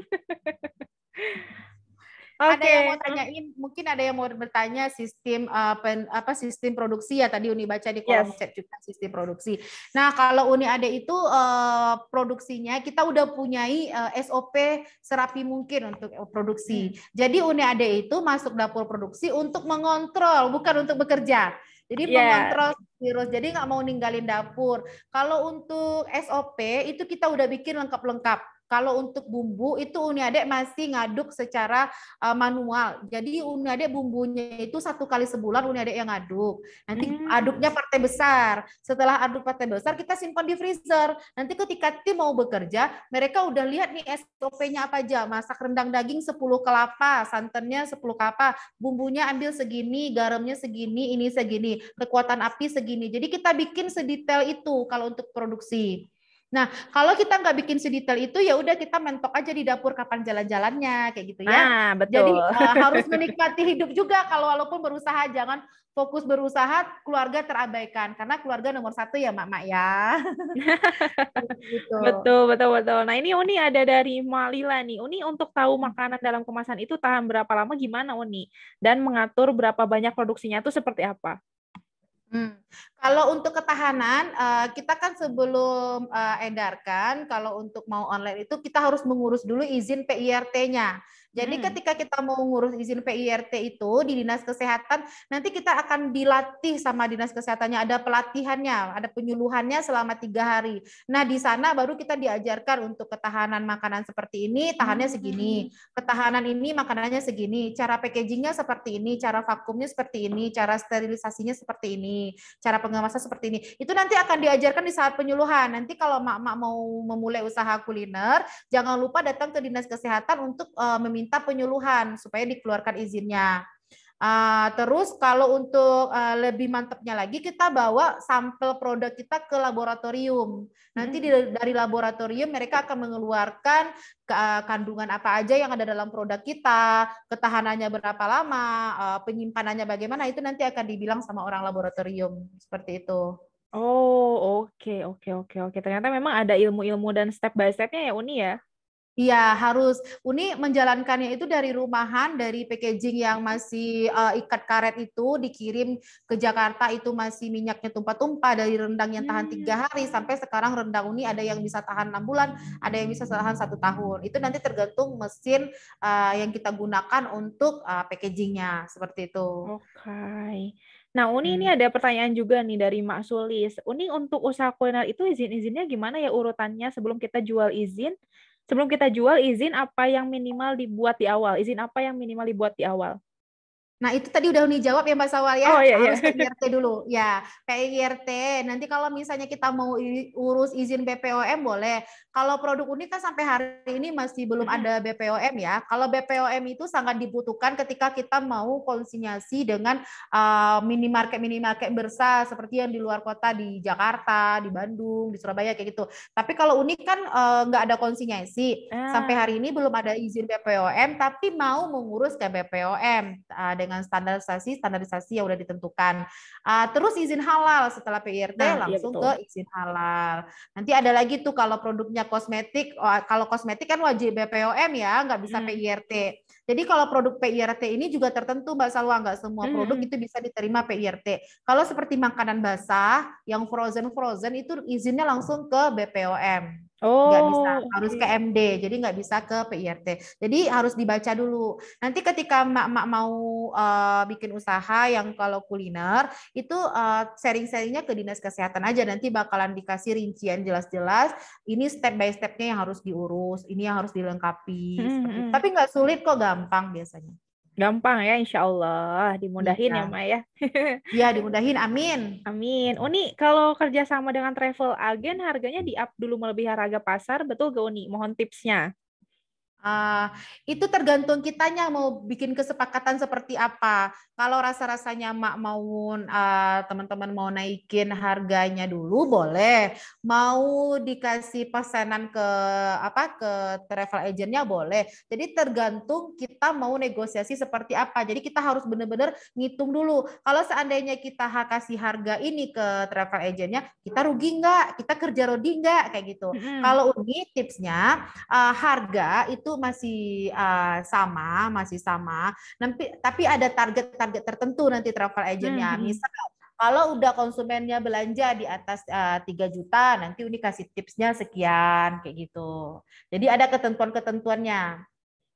Okay. Ada yang mau tanyain, mungkin ada yang mau bertanya sistem uh, pen, apa sistem produksi ya tadi Uni baca di kolom yes. chat juga sistem produksi. Nah kalau Uni ada itu uh, produksinya kita udah punyai uh, eh, SOP serapi mungkin untuk produksi. Hmm. Jadi Uni ada itu masuk dapur produksi untuk mengontrol bukan untuk bekerja. Jadi yeah. pengontrol virus. Jadi nggak mau ninggalin dapur. Kalau untuk SOP itu kita udah bikin lengkap-lengkap kalau untuk bumbu itu Uni Adek masih ngaduk secara uh, manual. Jadi Uni Adek bumbunya itu satu kali sebulan Uni Adek yang ngaduk. Nanti hmm. aduknya partai besar. Setelah aduk partai besar kita simpan di freezer. Nanti ketika tim mau bekerja, mereka udah lihat nih SOP-nya apa aja. Masak rendang daging 10 kelapa, santannya 10 kelapa, bumbunya ambil segini, garamnya segini, ini segini, kekuatan api segini. Jadi kita bikin sedetail itu kalau untuk produksi. Nah, kalau kita nggak bikin sedetail itu, ya udah kita mentok aja di dapur kapan jalan-jalannya, kayak gitu ya. Nah, betul. Jadi uh, harus menikmati hidup juga. Kalau walaupun berusaha, jangan fokus berusaha, keluarga terabaikan karena keluarga nomor satu ya, mak mak ya. [LAUGHS] gitu. Betul, betul, betul. Nah, ini Uni ada dari Malila nih. Uni untuk tahu hmm. makanan dalam kemasan itu tahan berapa lama, gimana Uni? Dan mengatur berapa banyak produksinya itu seperti apa? Hmm. Kalau untuk ketahanan, eh, kita kan sebelum eh, edarkan, kalau untuk mau online itu kita harus mengurus dulu izin PIRT-nya. Jadi hmm. ketika kita mau ngurus izin PIRT itu di dinas kesehatan, nanti kita akan dilatih sama dinas kesehatannya. Ada pelatihannya, ada penyuluhannya selama tiga hari. Nah di sana baru kita diajarkan untuk ketahanan makanan seperti ini, tahannya hmm. segini. Ketahanan ini makanannya segini. Cara packagingnya seperti ini, cara vakumnya seperti ini, cara sterilisasinya seperti ini, cara pengemasan seperti ini. Itu nanti akan diajarkan di saat penyuluhan. Nanti kalau mak-mak mau memulai usaha kuliner, jangan lupa datang ke dinas kesehatan untuk uh, meminta meminta penyuluhan supaya dikeluarkan izinnya. Ah, terus kalau untuk ah, lebih mantapnya lagi kita bawa sampel produk kita ke laboratorium. Nanti hmm. dari laboratorium mereka akan mengeluarkan kandungan apa aja yang ada dalam produk kita, ketahanannya berapa lama, ah, penyimpanannya bagaimana itu nanti akan dibilang sama orang laboratorium seperti itu. Oh, oke okay, oke okay, oke okay, oke. Ternyata memang ada ilmu-ilmu dan step by stepnya ya Uni ya. Iya harus. Uni menjalankannya itu dari rumahan, dari packaging yang masih uh, ikat karet itu dikirim ke Jakarta itu masih minyaknya tumpah-tumpah dari rendang yang tahan tiga hmm. hari sampai sekarang rendang Uni ada yang bisa tahan enam bulan, ada yang bisa tahan satu tahun. Itu nanti tergantung mesin uh, yang kita gunakan untuk uh, packagingnya seperti itu. Oke. Okay. Nah, Uni hmm. ini ada pertanyaan juga nih dari Mak Sulis. Uni untuk usaha kuliner itu izin-izinnya gimana ya urutannya sebelum kita jual izin? sebelum kita jual izin apa yang minimal dibuat di awal izin apa yang minimal dibuat di awal Nah, itu tadi udah Uni jawab ya Mbak Sawal ya. Oh, iya, iya. Harus iya. PIRT dulu. Ya, PIRT. Nanti kalau misalnya kita mau urus izin BPOM boleh, kalau produk unik kan sampai hari ini masih belum ada BPOM ya. Kalau BPOM itu sangat dibutuhkan ketika kita mau konsinyasi dengan minimarket minimarket bersa seperti yang di luar kota di Jakarta, di Bandung, di Surabaya kayak gitu. Tapi kalau unik kan nggak ada konsinyasi. Ah. Sampai hari ini belum ada izin BPOM tapi mau mengurus ke BPOM dengan standarisasi standarisasi yang udah ditentukan. terus izin halal setelah PIRT nah, iya langsung iya ke izin halal. Nanti ada lagi tuh kalau produknya kosmetik, kalau kosmetik kan wajib BPOM ya, nggak bisa hmm. PIRT. Jadi kalau produk PIRT ini juga tertentu Mbak Salwa, nggak semua hmm. produk itu bisa diterima PIRT. Kalau seperti makanan basah, yang frozen-frozen itu izinnya langsung ke BPOM. Oh. Nggak bisa, oh, harus ke MD, jadi nggak bisa ke PIRT. Jadi harus dibaca dulu. Nanti ketika mak-mak mau uh, bikin usaha yang kalau kuliner, itu uh, sharing-sharingnya ke dinas kesehatan aja. Nanti bakalan dikasih rincian jelas-jelas, ini step by stepnya yang harus diurus, ini yang harus dilengkapi. Mm -hmm. Tapi nggak sulit kok, gampang biasanya. Gampang ya insya Allah. Dimudahin iya. ya, ya ya. [LAUGHS] Iya dimudahin, amin. Amin. Uni, kalau kerjasama dengan travel agen, harganya di-up dulu melebihi harga pasar, betul gak Uni? Mohon tipsnya. Uh, itu tergantung kitanya mau bikin kesepakatan seperti apa. Kalau rasa-rasanya mak mau teman eh, teman-teman mau naikin harganya dulu boleh, mau dikasih pesanan ke apa ke travel agentnya boleh. Jadi tergantung kita mau negosiasi seperti apa. Jadi kita harus benar-benar ngitung dulu. Kalau seandainya kita kasih harga ini ke travel agentnya, kita rugi nggak? Kita kerja rodi nggak? Kayak gitu. -hmm. Kalau ini tipsnya uh, harga itu masih uh, sama, masih sama. Nanti tapi ada target-target tertentu nanti travel agentnya. Hmm. hmm. Misal kalau udah konsumennya belanja di atas eh, tiga 3 juta, nanti Uni kasih tipsnya sekian kayak gitu. Jadi ada ketentuan-ketentuannya.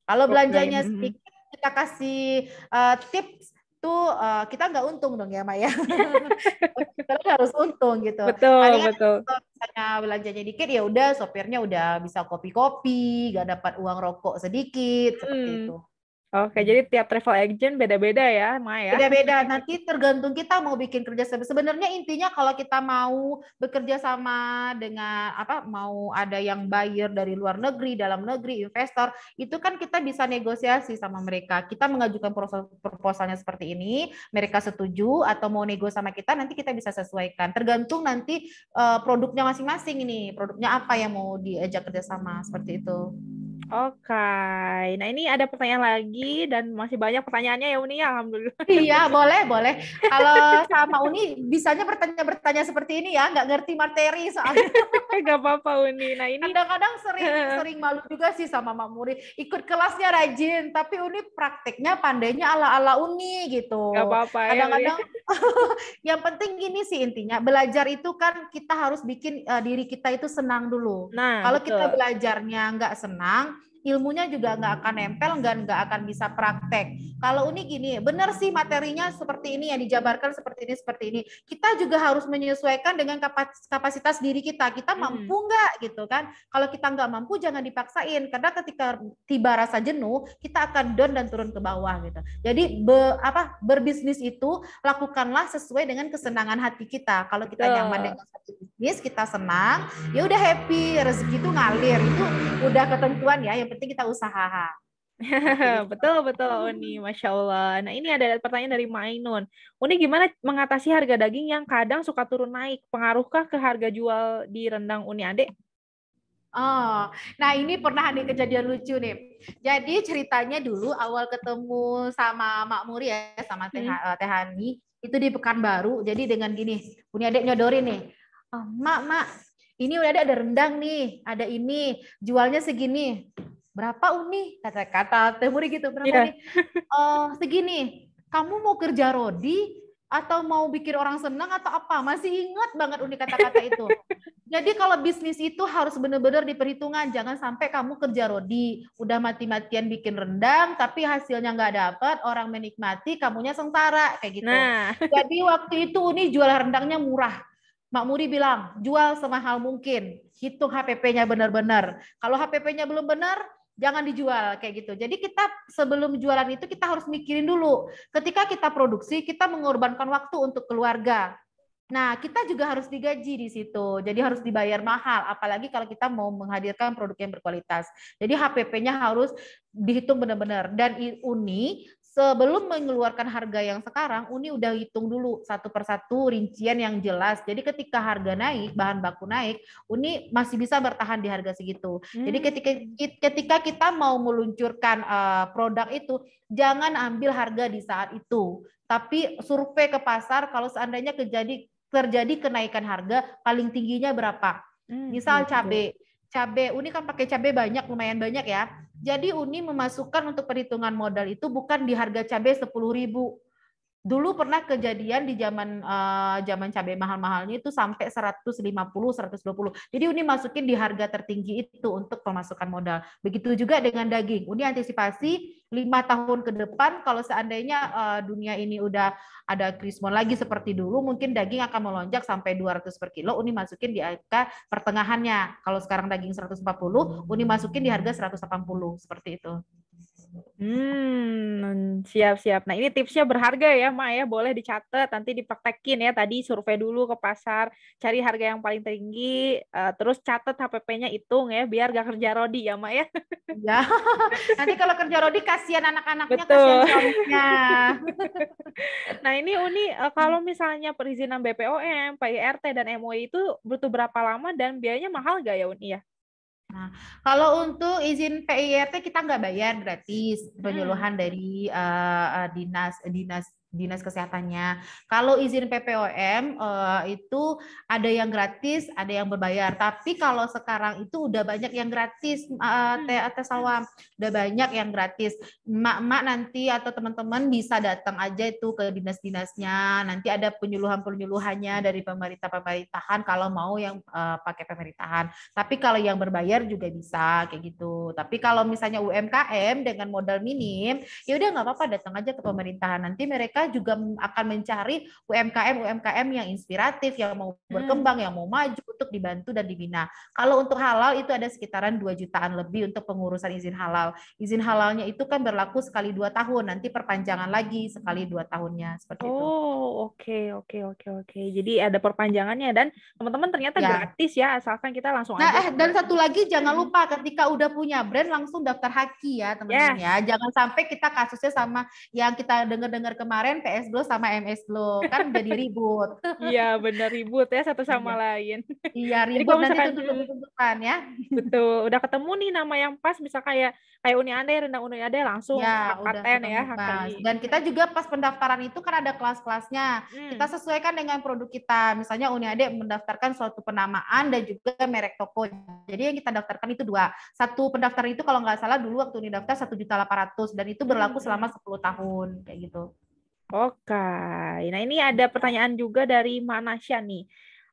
Kalau belanjanya hmm, hmm. sedikit, kita kasih uh, tips itu uh, kita nggak untung dong ya Maya. [LAUGHS] kita kan harus untung gitu. Betul, Adanya betul. Kalau misalnya belanjanya dikit ya udah sopirnya udah bisa kopi-kopi, nggak dapat uang rokok sedikit seperti hmm. itu. Oke, hmm. jadi tiap travel agent beda-beda ya, Maya. Beda-beda. Nanti tergantung kita mau bikin kerja sama. Sebenarnya intinya kalau kita mau bekerja sama dengan apa, mau ada yang buyer dari luar negeri, dalam negeri, investor, itu kan kita bisa negosiasi sama mereka. Kita mengajukan proposalnya seperti ini, mereka setuju atau mau nego sama kita, nanti kita bisa sesuaikan. Tergantung nanti eh, produknya masing-masing ini, produknya apa yang mau diajak kerjasama seperti itu. Oke, okay. nah ini ada pertanyaan lagi dan masih banyak pertanyaannya ya Uni ya alhamdulillah. Iya boleh boleh. Kalau sama Uni bisanya bertanya-bertanya seperti ini ya, nggak ngerti materi soalnya. [LAUGHS] nggak apa-apa Uni. Nah ini kadang-kadang sering [LAUGHS] sering malu juga sih sama Mak Muri. Ikut kelasnya rajin, tapi Uni prakteknya pandainya ala-ala Uni gitu. Nggak apa-apa. Ya, kadang-kadang [LAUGHS] yang penting gini sih intinya belajar itu kan kita harus bikin uh, diri kita itu senang dulu. Nah kalau kita belajarnya nggak senang ilmunya juga nggak akan nempel, nggak nggak akan bisa praktek. Kalau unik gini, benar sih materinya seperti ini yang dijabarkan seperti ini seperti ini. Kita juga harus menyesuaikan dengan kapasitas diri kita. Kita hmm. mampu nggak gitu kan? Kalau kita nggak mampu jangan dipaksain karena ketika tiba rasa jenuh kita akan down dan turun ke bawah gitu. Jadi be, apa berbisnis itu lakukanlah sesuai dengan kesenangan hati kita. Kalau kita oh. nyaman dengan satu bisnis, kita senang, ya udah happy, rezeki itu ngalir. Itu udah ketentuan ya yang penting kita usaha. [LAUGHS] Gitu. betul betul Uni, masya Allah. Nah ini ada pertanyaan dari Mainun. Uni gimana mengatasi harga daging yang kadang suka turun naik? Pengaruhkah ke harga jual di rendang Uni adik Oh, nah ini pernah nih kejadian lucu nih. Jadi ceritanya dulu awal ketemu sama Mak Muri ya, sama Teh hmm. Tehani itu di Pekanbaru. Jadi dengan gini, punya adik nyodorin nih, oh, Mak Mak, ini udah ada rendang nih, ada ini, jualnya segini berapa uni kata kata Temuri gitu berapa yeah. nih uh, segini kamu mau kerja Rodi atau mau bikin orang senang atau apa masih ingat banget Uni kata-kata itu jadi kalau bisnis itu harus benar-benar diperhitungan jangan sampai kamu kerja rodi udah mati-matian bikin rendang tapi hasilnya nggak dapat orang menikmati kamunya sengsara kayak gitu nah. jadi waktu itu Uni jual rendangnya murah Mak Muri bilang jual semahal mungkin hitung HPP-nya benar-benar kalau HPP-nya belum benar jangan dijual kayak gitu. Jadi kita sebelum jualan itu kita harus mikirin dulu. Ketika kita produksi, kita mengorbankan waktu untuk keluarga. Nah, kita juga harus digaji di situ. Jadi harus dibayar mahal, apalagi kalau kita mau menghadirkan produk yang berkualitas. Jadi HPP-nya harus dihitung benar-benar dan UNI sebelum mengeluarkan harga yang sekarang, Uni udah hitung dulu satu persatu rincian yang jelas. Jadi ketika harga naik, bahan baku naik, Uni masih bisa bertahan di harga segitu. Hmm. Jadi ketika ketika kita mau meluncurkan uh, produk itu, jangan ambil harga di saat itu, tapi survei ke pasar kalau seandainya terjadi kenaikan harga paling tingginya berapa? Hmm, Misal cabai. Gitu. cabai cabe Uni kan pakai cabe banyak lumayan banyak ya. Jadi Uni memasukkan untuk perhitungan modal itu bukan di harga cabe ribu. Dulu pernah kejadian di zaman uh, zaman cabe mahal-mahalnya itu sampai 150, 120. Jadi Uni masukin di harga tertinggi itu untuk pemasukan modal. Begitu juga dengan daging. Uni antisipasi lima tahun ke depan kalau seandainya uh, dunia ini udah ada krismon lagi seperti dulu mungkin daging akan melonjak sampai 200 per kilo Uni masukin di angka pertengahannya kalau sekarang daging 140 Uni masukin di harga 180 seperti itu Hmm, siap-siap. Hmm, nah, ini tipsnya berharga ya, Ma ya. Boleh dicatat, nanti dipraktekin ya. Tadi survei dulu ke pasar, cari harga yang paling tinggi, uh, terus catat HPP-nya hitung ya, biar gak kerja rodi ya, Ma ya. Ya. [LAUGHS] nanti kalau kerja rodi kasihan anak-anaknya, kasihan [LAUGHS] nah, ini Uni uh, kalau misalnya perizinan BPOM, PIRT dan MUI e itu butuh berapa lama dan biayanya mahal gak ya, Uni ya? Nah, kalau untuk izin PIRT kita nggak bayar gratis hmm. penyuluhan hmm. dari uh, dinas dinas dinas kesehatannya. Kalau izin PPOM eh, itu ada yang gratis, ada yang berbayar. Tapi kalau sekarang itu udah banyak yang gratis uh, eh, atau hmm. sawam udah banyak yang gratis. Mak-mak nanti atau teman-teman bisa datang aja itu ke dinas-dinasnya. Nanti ada penyuluhan-penyuluhannya dari pemerintah-pemerintahan kalau mau yang eh, pakai pemerintahan. Tapi kalau yang berbayar juga bisa kayak gitu. Tapi kalau misalnya UMKM dengan modal minim, ya udah nggak apa-apa datang aja ke pemerintahan. Nanti mereka kita juga akan mencari UMKM-UMKM yang inspiratif, yang mau hmm. berkembang, hmm. yang mau maju untuk dibantu dan dibina. Kalau untuk halal itu ada sekitaran 2 jutaan lebih untuk pengurusan izin halal. Izin halalnya itu kan berlaku sekali dua tahun, nanti perpanjangan lagi sekali dua tahunnya seperti oh, itu. Oh, oke, okay, oke, okay, oke, okay, oke. Jadi ada perpanjangannya dan teman-teman ternyata ya. gratis ya, asalkan kita langsung Nah, eh, dan satu lagi jangan lupa ketika udah punya brand langsung daftar haki ya, teman-teman yes. ya. Jangan sampai kita kasusnya sama yang kita dengar-dengar kemarin kemarin PS Glow sama MS Glow kan jadi ribut. [LAUGHS] Iya bener ribut ya satu sama iya. lain. Iya ribut jadi nanti tuntut-tuntutan hmm. ya. Betul. Udah ketemu nih nama yang pas bisa kayak kayak Uni Ade, rendang Uni Ade langsung iya, ya, paten ya. HKI. Dan kita juga pas pendaftaran itu kan ada kelas-kelasnya. Hmm. Kita sesuaikan dengan produk kita. Misalnya Uni Ade mendaftarkan suatu penamaan dan juga merek toko. Jadi yang kita daftarkan itu dua. Satu pendaftar itu kalau nggak salah dulu waktu Uni daftar satu juta delapan ratus dan itu berlaku hmm. selama sepuluh tahun kayak gitu. Oke. Nah, ini ada pertanyaan juga dari Manasya nih.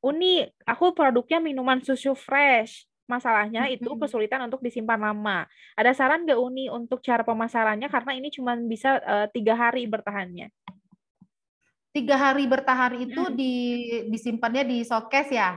Uni, aku produknya minuman susu fresh. Masalahnya itu kesulitan untuk disimpan lama. Ada saran nggak Uni untuk cara pemasarannya karena ini cuma bisa eh, tiga hari bertahannya? Tiga hari bertahan itu di, disimpannya di showcase ya?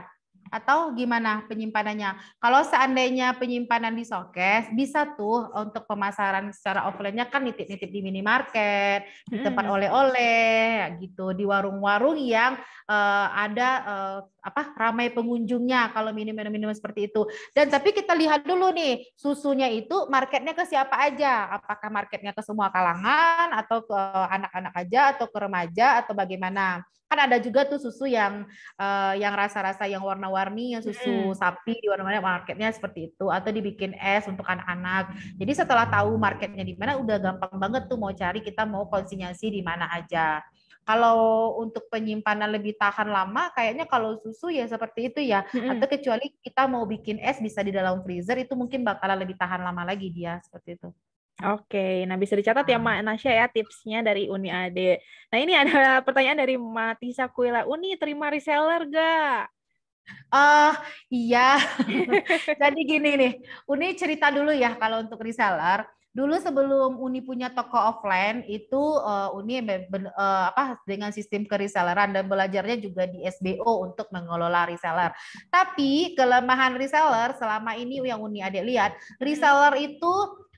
atau gimana penyimpanannya? Kalau seandainya penyimpanan di showcase bisa tuh untuk pemasaran secara offline-nya kan nitip-nitip di minimarket, di tempat hmm. oleh-oleh, ya gitu, di warung-warung yang uh, ada uh, apa ramai pengunjungnya kalau minum-minum seperti itu. Dan tapi kita lihat dulu nih susunya itu marketnya ke siapa aja? Apakah marketnya ke semua kalangan atau ke eh, anak-anak aja atau ke remaja atau bagaimana? kan ada juga tuh susu yang uh, yang rasa-rasa yang warna-warni yang susu hmm. sapi di warna-warni marketnya seperti itu atau dibikin es untuk anak-anak jadi setelah tahu marketnya di mana udah gampang banget tuh mau cari kita mau konsinyasi di mana aja kalau untuk penyimpanan lebih tahan lama kayaknya kalau susu ya seperti itu ya atau kecuali kita mau bikin es bisa di dalam freezer itu mungkin bakalan lebih tahan lama lagi dia seperti itu Oke, nah bisa dicatat ya Mak ah. Nasya ya tipsnya dari Uni Ade. Nah ini ada [LAUGHS] pertanyaan dari Matisa Kuila. Uni terima reseller gak? Oh uh, iya, [LAUGHS] jadi gini nih, Uni cerita dulu ya kalau untuk reseller. Dulu sebelum Uni punya toko offline itu uh, Uni ben, uh, apa dengan sistem kereselleran dan belajarnya juga di SBO untuk mengelola reseller. Tapi kelemahan reseller selama ini yang Uni adik lihat, hmm. reseller itu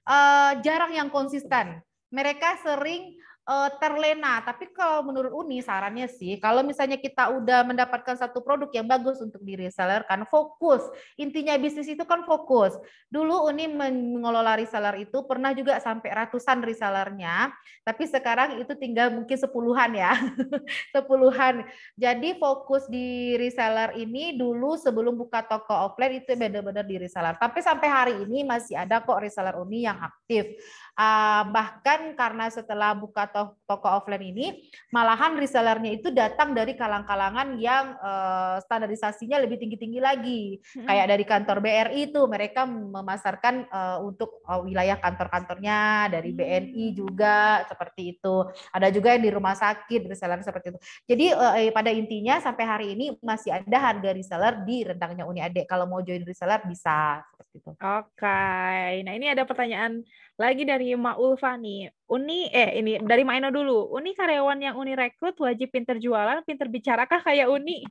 uh, jarang yang konsisten. Mereka sering Eh, terlena. Tapi kalau menurut Uni sarannya sih, kalau misalnya kita udah mendapatkan satu produk yang bagus untuk di reseller kan fokus. Intinya bisnis itu kan fokus. Dulu Uni mengelola reseller itu pernah juga sampai ratusan resellernya, tapi sekarang itu tinggal mungkin sepuluhan ya. [LAUGHS] sepuluhan. Jadi fokus di reseller ini dulu sebelum buka toko offline itu benar-benar di reseller. Tapi sampai hari ini masih ada kok reseller Uni yang aktif. Ah, bahkan karena setelah buka toko offline ini, malahan resellernya itu datang dari kalangan-kalangan yang eh, standarisasinya lebih tinggi-tinggi lagi. Hmm. Kayak dari kantor BRI itu mereka memasarkan eh, untuk eh, wilayah kantor-kantornya, dari hmm. BNI juga seperti itu. Ada juga yang di rumah sakit reseller seperti itu. Jadi pada intinya sampai hari ini masih ada harga reseller di rentangnya Uni Adek. Kalau mau join reseller bisa Oke. Okay. Nah, ini ada pertanyaan lagi dari Mak Ulfa nih. Uni eh ini dari Maino dulu. Uni karyawan yang Uni rekrut wajib pinter jualan, pinter bicara kah kayak Uni?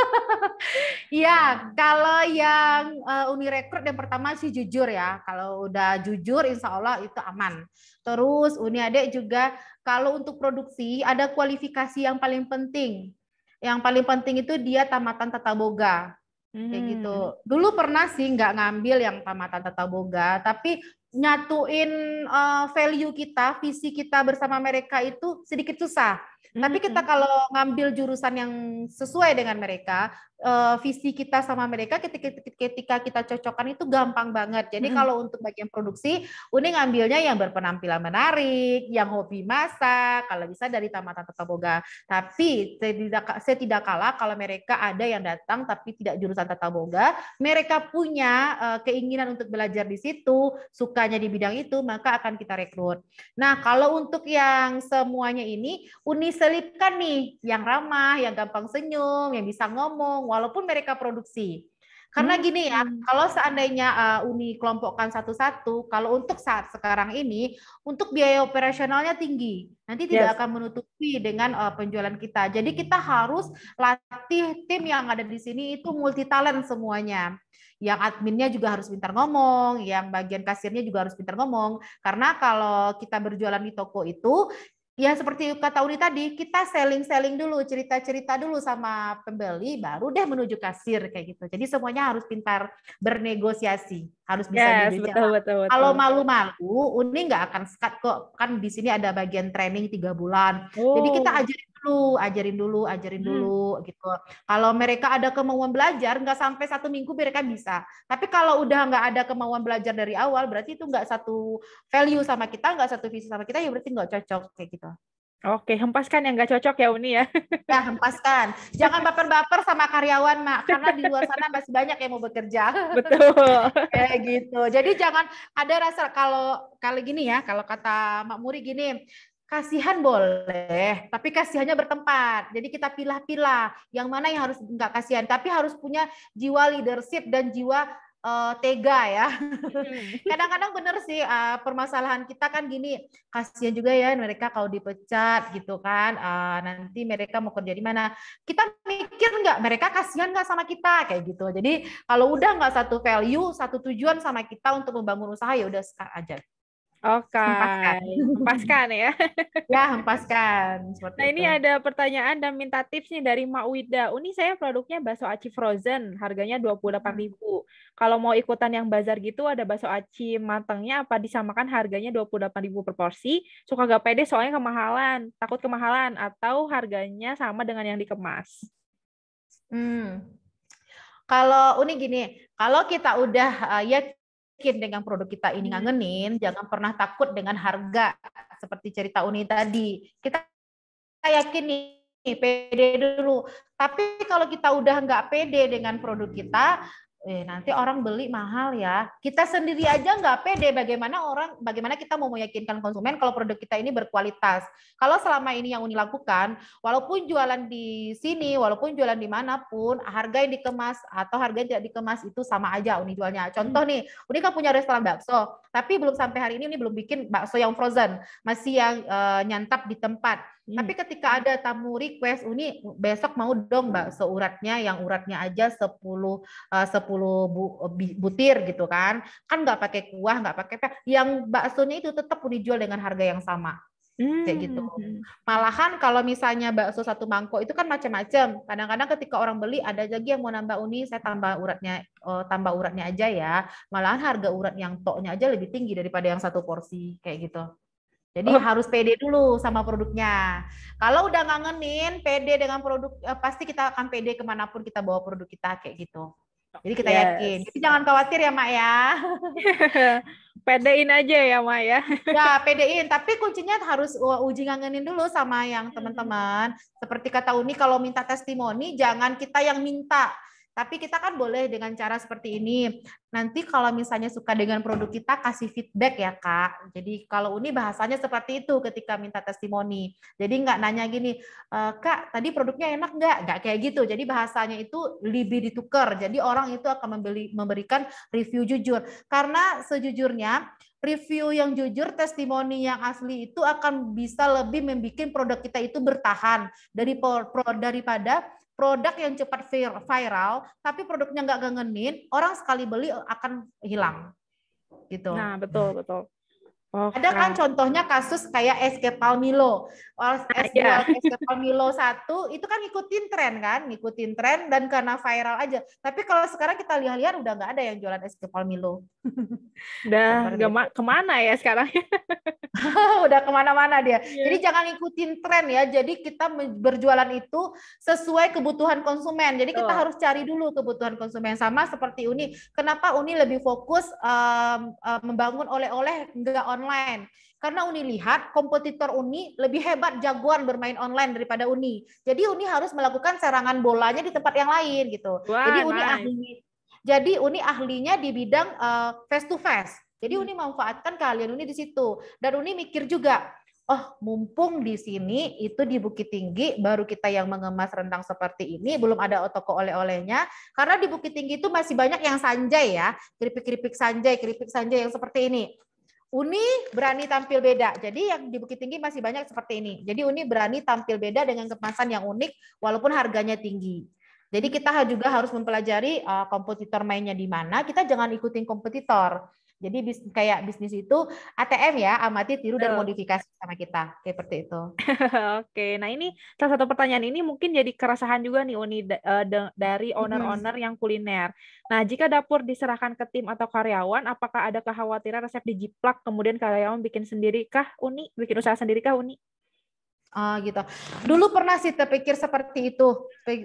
[LAUGHS] ya kalau yang uh, Uni rekrut yang pertama sih jujur ya. Kalau udah jujur insya Allah itu aman. Terus Uni Adek juga kalau untuk produksi ada kualifikasi yang paling penting. Yang paling penting itu dia tamatan tata boga. Kayak gitu. Hmm. Dulu pernah sih nggak ngambil yang tamatan tata boga, tapi nyatuin uh, value kita, visi kita bersama mereka itu sedikit susah. Tapi kita kalau ngambil jurusan yang sesuai dengan mereka, uh, visi kita sama mereka ketika, ketika kita cocokkan itu gampang banget. Jadi hmm. kalau untuk bagian produksi, Uni ngambilnya yang berpenampilan menarik, yang hobi masak, kalau bisa dari tamatan tata boga. Tapi saya tidak saya tidak kalah kalau mereka ada yang datang tapi tidak jurusan tata boga, mereka punya uh, keinginan untuk belajar di situ, sukanya di bidang itu, maka akan kita rekrut. Nah kalau untuk yang semuanya ini, Uni diselipkan nih yang ramah, yang gampang senyum, yang bisa ngomong walaupun mereka produksi. Karena hmm. gini ya, kalau seandainya uh, Uni kelompokkan satu-satu, kalau untuk saat sekarang ini, untuk biaya operasionalnya tinggi, nanti tidak akan menutupi dengan uh, penjualan kita. Jadi kita harus latih tim yang ada di sini itu multi talent semuanya. Yang adminnya juga harus pintar ngomong, yang bagian kasirnya juga harus pintar ngomong. Karena kalau kita berjualan di toko itu, ya seperti kata Uni tadi, kita selling-selling dulu, cerita-cerita dulu sama pembeli, baru deh menuju kasir kayak gitu. Jadi semuanya harus pintar bernegosiasi, harus bisa yes, betul, betul, betul, Kalau malu-malu, Uni nggak akan sekat kok. Kan di sini ada bagian training tiga bulan. Oh. Jadi kita oh. ajarin dulu, ajarin dulu, ajarin hmm. dulu gitu. Kalau mereka ada kemauan belajar, nggak sampai satu minggu mereka bisa. Tapi kalau udah nggak ada kemauan belajar dari awal, berarti itu nggak satu value sama kita, nggak satu visi sama kita, ya berarti nggak cocok kayak gitu. Oke, hempaskan yang nggak cocok ya Uni ya. [LAUGHS] Ya, hempaskan. Jangan baper-baper sama karyawan, Mak, karena di luar sana masih banyak yang mau bekerja. [LAUGHS] Betul. Kayak gitu. Jadi jangan ada rasa kalau kali gini ya, kalau kata Mak Muri gini, kasihan boleh, tapi kasihannya bertempat. Jadi kita pilah-pilah yang mana yang harus enggak kasihan, tapi harus punya jiwa leadership dan jiwa uh, tega ya. [LAUGHS] Kadang-kadang bener sih uh, permasalahan kita kan gini, kasihan juga ya mereka kalau dipecat gitu kan, uh, nanti mereka mau kerja di mana. Kita mikir enggak mereka kasihan enggak sama kita kayak gitu. Jadi kalau udah enggak satu value, satu tujuan sama kita untuk membangun usaha ya udah sekarang aja Oke, okay. hempaskan ya. [LAUGHS] ya, hempaskan. Seperti nah, itu. ini ada pertanyaan dan minta tipsnya dari Mak Wida. Uni saya produknya bakso aci frozen, harganya 28.000. Hmm. Kalau mau ikutan yang bazar gitu ada bakso aci matangnya apa disamakan harganya 28.000 per porsi? Suka gak pede soalnya kemahalan, takut kemahalan atau harganya sama dengan yang dikemas. Hmm. Kalau Uni gini, kalau kita udah eh, ya yakin dengan produk kita ini iya. ngangenin, jangan pernah takut dengan harga seperti cerita Uni tadi. Kita yakin nih pede dulu. Tapi kalau kita udah nggak pede dengan produk kita, eh, nanti orang beli mahal ya. Kita sendiri aja nggak pede bagaimana orang, bagaimana kita mau meyakinkan konsumen kalau produk kita ini berkualitas. Kalau selama ini yang Uni lakukan, walaupun jualan di sini, walaupun jualan di dimanapun, harga yang dikemas atau harga yang tidak dikemas itu sama aja Uni jualnya. Contoh nih, Uni kan punya restoran bakso, tapi belum sampai hari ini Uni belum bikin bakso yang frozen, masih yang uh, nyantap di tempat Hmm. Tapi ketika ada tamu request, Uni oh, besok mau dong Mbak seuratnya yang uratnya aja 10 10 eh, eh, butir gitu kan. Kan nggak pakai kuah, nggak pakai yang baksonya itu tetap Uni jual dengan harga yang sama. Hmm. kayak gitu. Hmm. Malahan kalau misalnya bakso satu mangkok itu kan macam-macam. Kadang-kadang ketika orang beli ada lagi yang mau nambah uni, oh, saya tambah uratnya eh, tambah uratnya aja ya. Malahan harga urat yang toknya aja lebih tinggi daripada yang satu porsi kayak gitu. Jadi oh. harus pede dulu sama produknya. Kalau udah ngangenin pede dengan produk, eh, pasti kita akan pede kemanapun kita bawa produk kita kayak gitu. Jadi kita yes. yakin. Jadi jangan khawatir ya Mak ya. [LAUGHS] pedein aja ya Mak ya. ya pedein. Tapi kuncinya harus uji ngangenin dulu sama yang hmm. teman-teman. Seperti kata Uni kalau minta testimoni jangan kita yang minta. Tapi kita kan boleh dengan cara seperti ini. Nanti kalau misalnya suka dengan produk kita kasih feedback ya kak. Jadi kalau ini bahasanya seperti itu ketika minta testimoni. Jadi nggak nanya gini, e, kak tadi produknya enak nggak? Nggak kayak gitu. Jadi bahasanya itu lebih ditukar. Jadi orang itu akan membeli, memberikan review jujur. Karena sejujurnya review yang jujur, testimoni yang asli itu akan bisa lebih membuat produk kita itu bertahan dari daripada produk yang cepat viral, tapi produknya nggak gangenin, orang sekali beli akan hilang. Gitu. Nah, betul, betul. Okay. Ada kan contohnya kasus kayak SK Palmilo. SK, ah, iya. Palmilo 1 itu kan ngikutin tren kan, ngikutin tren dan karena viral aja. Tapi kalau sekarang kita lihat-lihat udah nggak ada yang jualan SK Palmilo. [LAUGHS] Udah kema kemana ya sekarang? [LAUGHS] [LAUGHS] udah kemana-mana dia. Yeah. Jadi jangan ngikutin tren ya. Jadi kita berjualan itu sesuai kebutuhan konsumen. Jadi kita oh. harus cari dulu kebutuhan konsumen. Sama seperti Uni. Kenapa Uni lebih fokus um, um, membangun oleh-oleh nggak online. Karena Uni lihat kompetitor Uni lebih hebat jagoan bermain online daripada Uni. Jadi Uni harus melakukan serangan bolanya di tempat yang lain gitu. Wah, jadi Uni nice. ahli jadi Uni ahlinya di bidang uh, face to face. Jadi hmm. Uni memanfaatkan kalian Uni di situ dan Uni mikir juga Oh, mumpung di sini itu di Bukit Tinggi baru kita yang mengemas rendang seperti ini, belum ada toko oleh-olehnya. Karena di Bukit Tinggi itu masih banyak yang sanjai ya, keripik-keripik sanjai, keripik sanjai yang seperti ini. Uni berani tampil beda. Jadi yang di Bukit Tinggi masih banyak seperti ini. Jadi Uni berani tampil beda dengan kemasan yang unik walaupun harganya tinggi. Jadi kita juga harus mempelajari uh, kompetitor mainnya di mana. Kita jangan ikutin kompetitor. Jadi bis, kayak bisnis itu ATM ya, amati, tiru dan modifikasi sama kita, kayak seperti itu. [LAUGHS] Oke, nah ini salah satu pertanyaan ini mungkin jadi keresahan juga nih Uni eh, dari owner-owner yang kuliner. Nah, jika dapur diserahkan ke tim atau karyawan, apakah ada kekhawatiran resep dijiplak kemudian karyawan bikin sendirikah Uni, bikin usaha sendirikah Uni? Ah gitu. Dulu pernah sih terpikir seperti itu,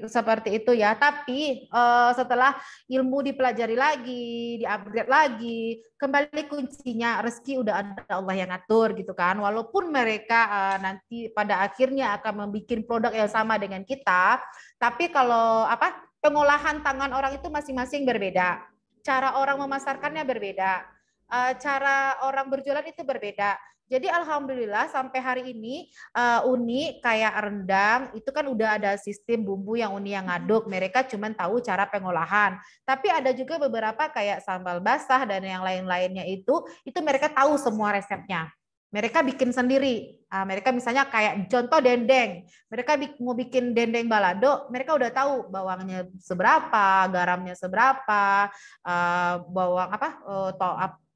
seperti itu ya. Tapi uh, setelah ilmu dipelajari lagi, diupgrade lagi, kembali kuncinya rezeki udah ada Allah yang atur gitu kan. Walaupun mereka uh, nanti pada akhirnya akan membuat produk yang sama dengan kita, tapi kalau apa pengolahan tangan orang itu masing-masing berbeda. Cara orang memasarkannya berbeda. Uh, cara orang berjualan itu berbeda jadi alhamdulillah sampai hari ini uh, Uni kayak rendang itu kan udah ada sistem bumbu yang Uni yang ngaduk. Mereka cuman tahu cara pengolahan. Tapi ada juga beberapa kayak sambal basah dan yang lain-lainnya itu itu mereka tahu semua resepnya. Mereka bikin sendiri. Uh, mereka misalnya kayak contoh dendeng. Mereka bi mau bikin dendeng balado, mereka udah tahu bawangnya seberapa, garamnya seberapa, uh, bawang apa, uh, to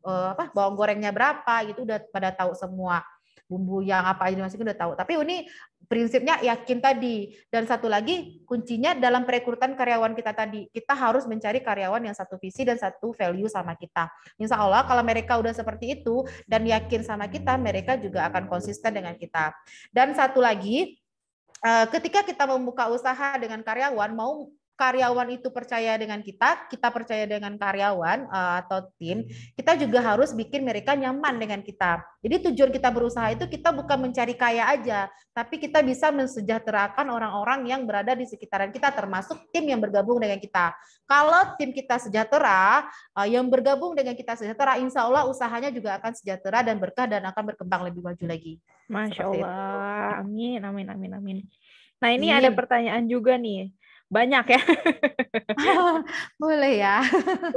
Eh, apa bawang gorengnya berapa gitu udah pada tahu semua bumbu yang apa aja masih udah tahu tapi ini prinsipnya yakin tadi dan satu lagi kuncinya dalam perekrutan karyawan kita tadi kita harus mencari karyawan yang satu visi dan satu value sama kita insya Allah kalau mereka udah seperti itu dan yakin sama kita mereka juga akan konsisten dengan kita dan satu lagi eh, ketika kita membuka usaha dengan karyawan mau karyawan itu percaya dengan kita, kita percaya dengan karyawan eh, atau tim, hmm. kita juga harus bikin mereka nyaman dengan kita. Jadi tujuan kita berusaha itu kita bukan mencari kaya aja, tapi kita bisa mensejahterakan orang-orang yang berada di sekitaran kita, termasuk tim yang bergabung dengan kita. Kalau tim kita sejahtera, eh, yang bergabung dengan kita sejahtera, insya Allah usahanya juga akan sejahtera dan berkah dan akan berkembang lebih maju lagi. Masya Allah, amin, amin, amin, amin. Nah ini amin. ada pertanyaan juga nih banyak ya. [LAUGHS] Boleh ya.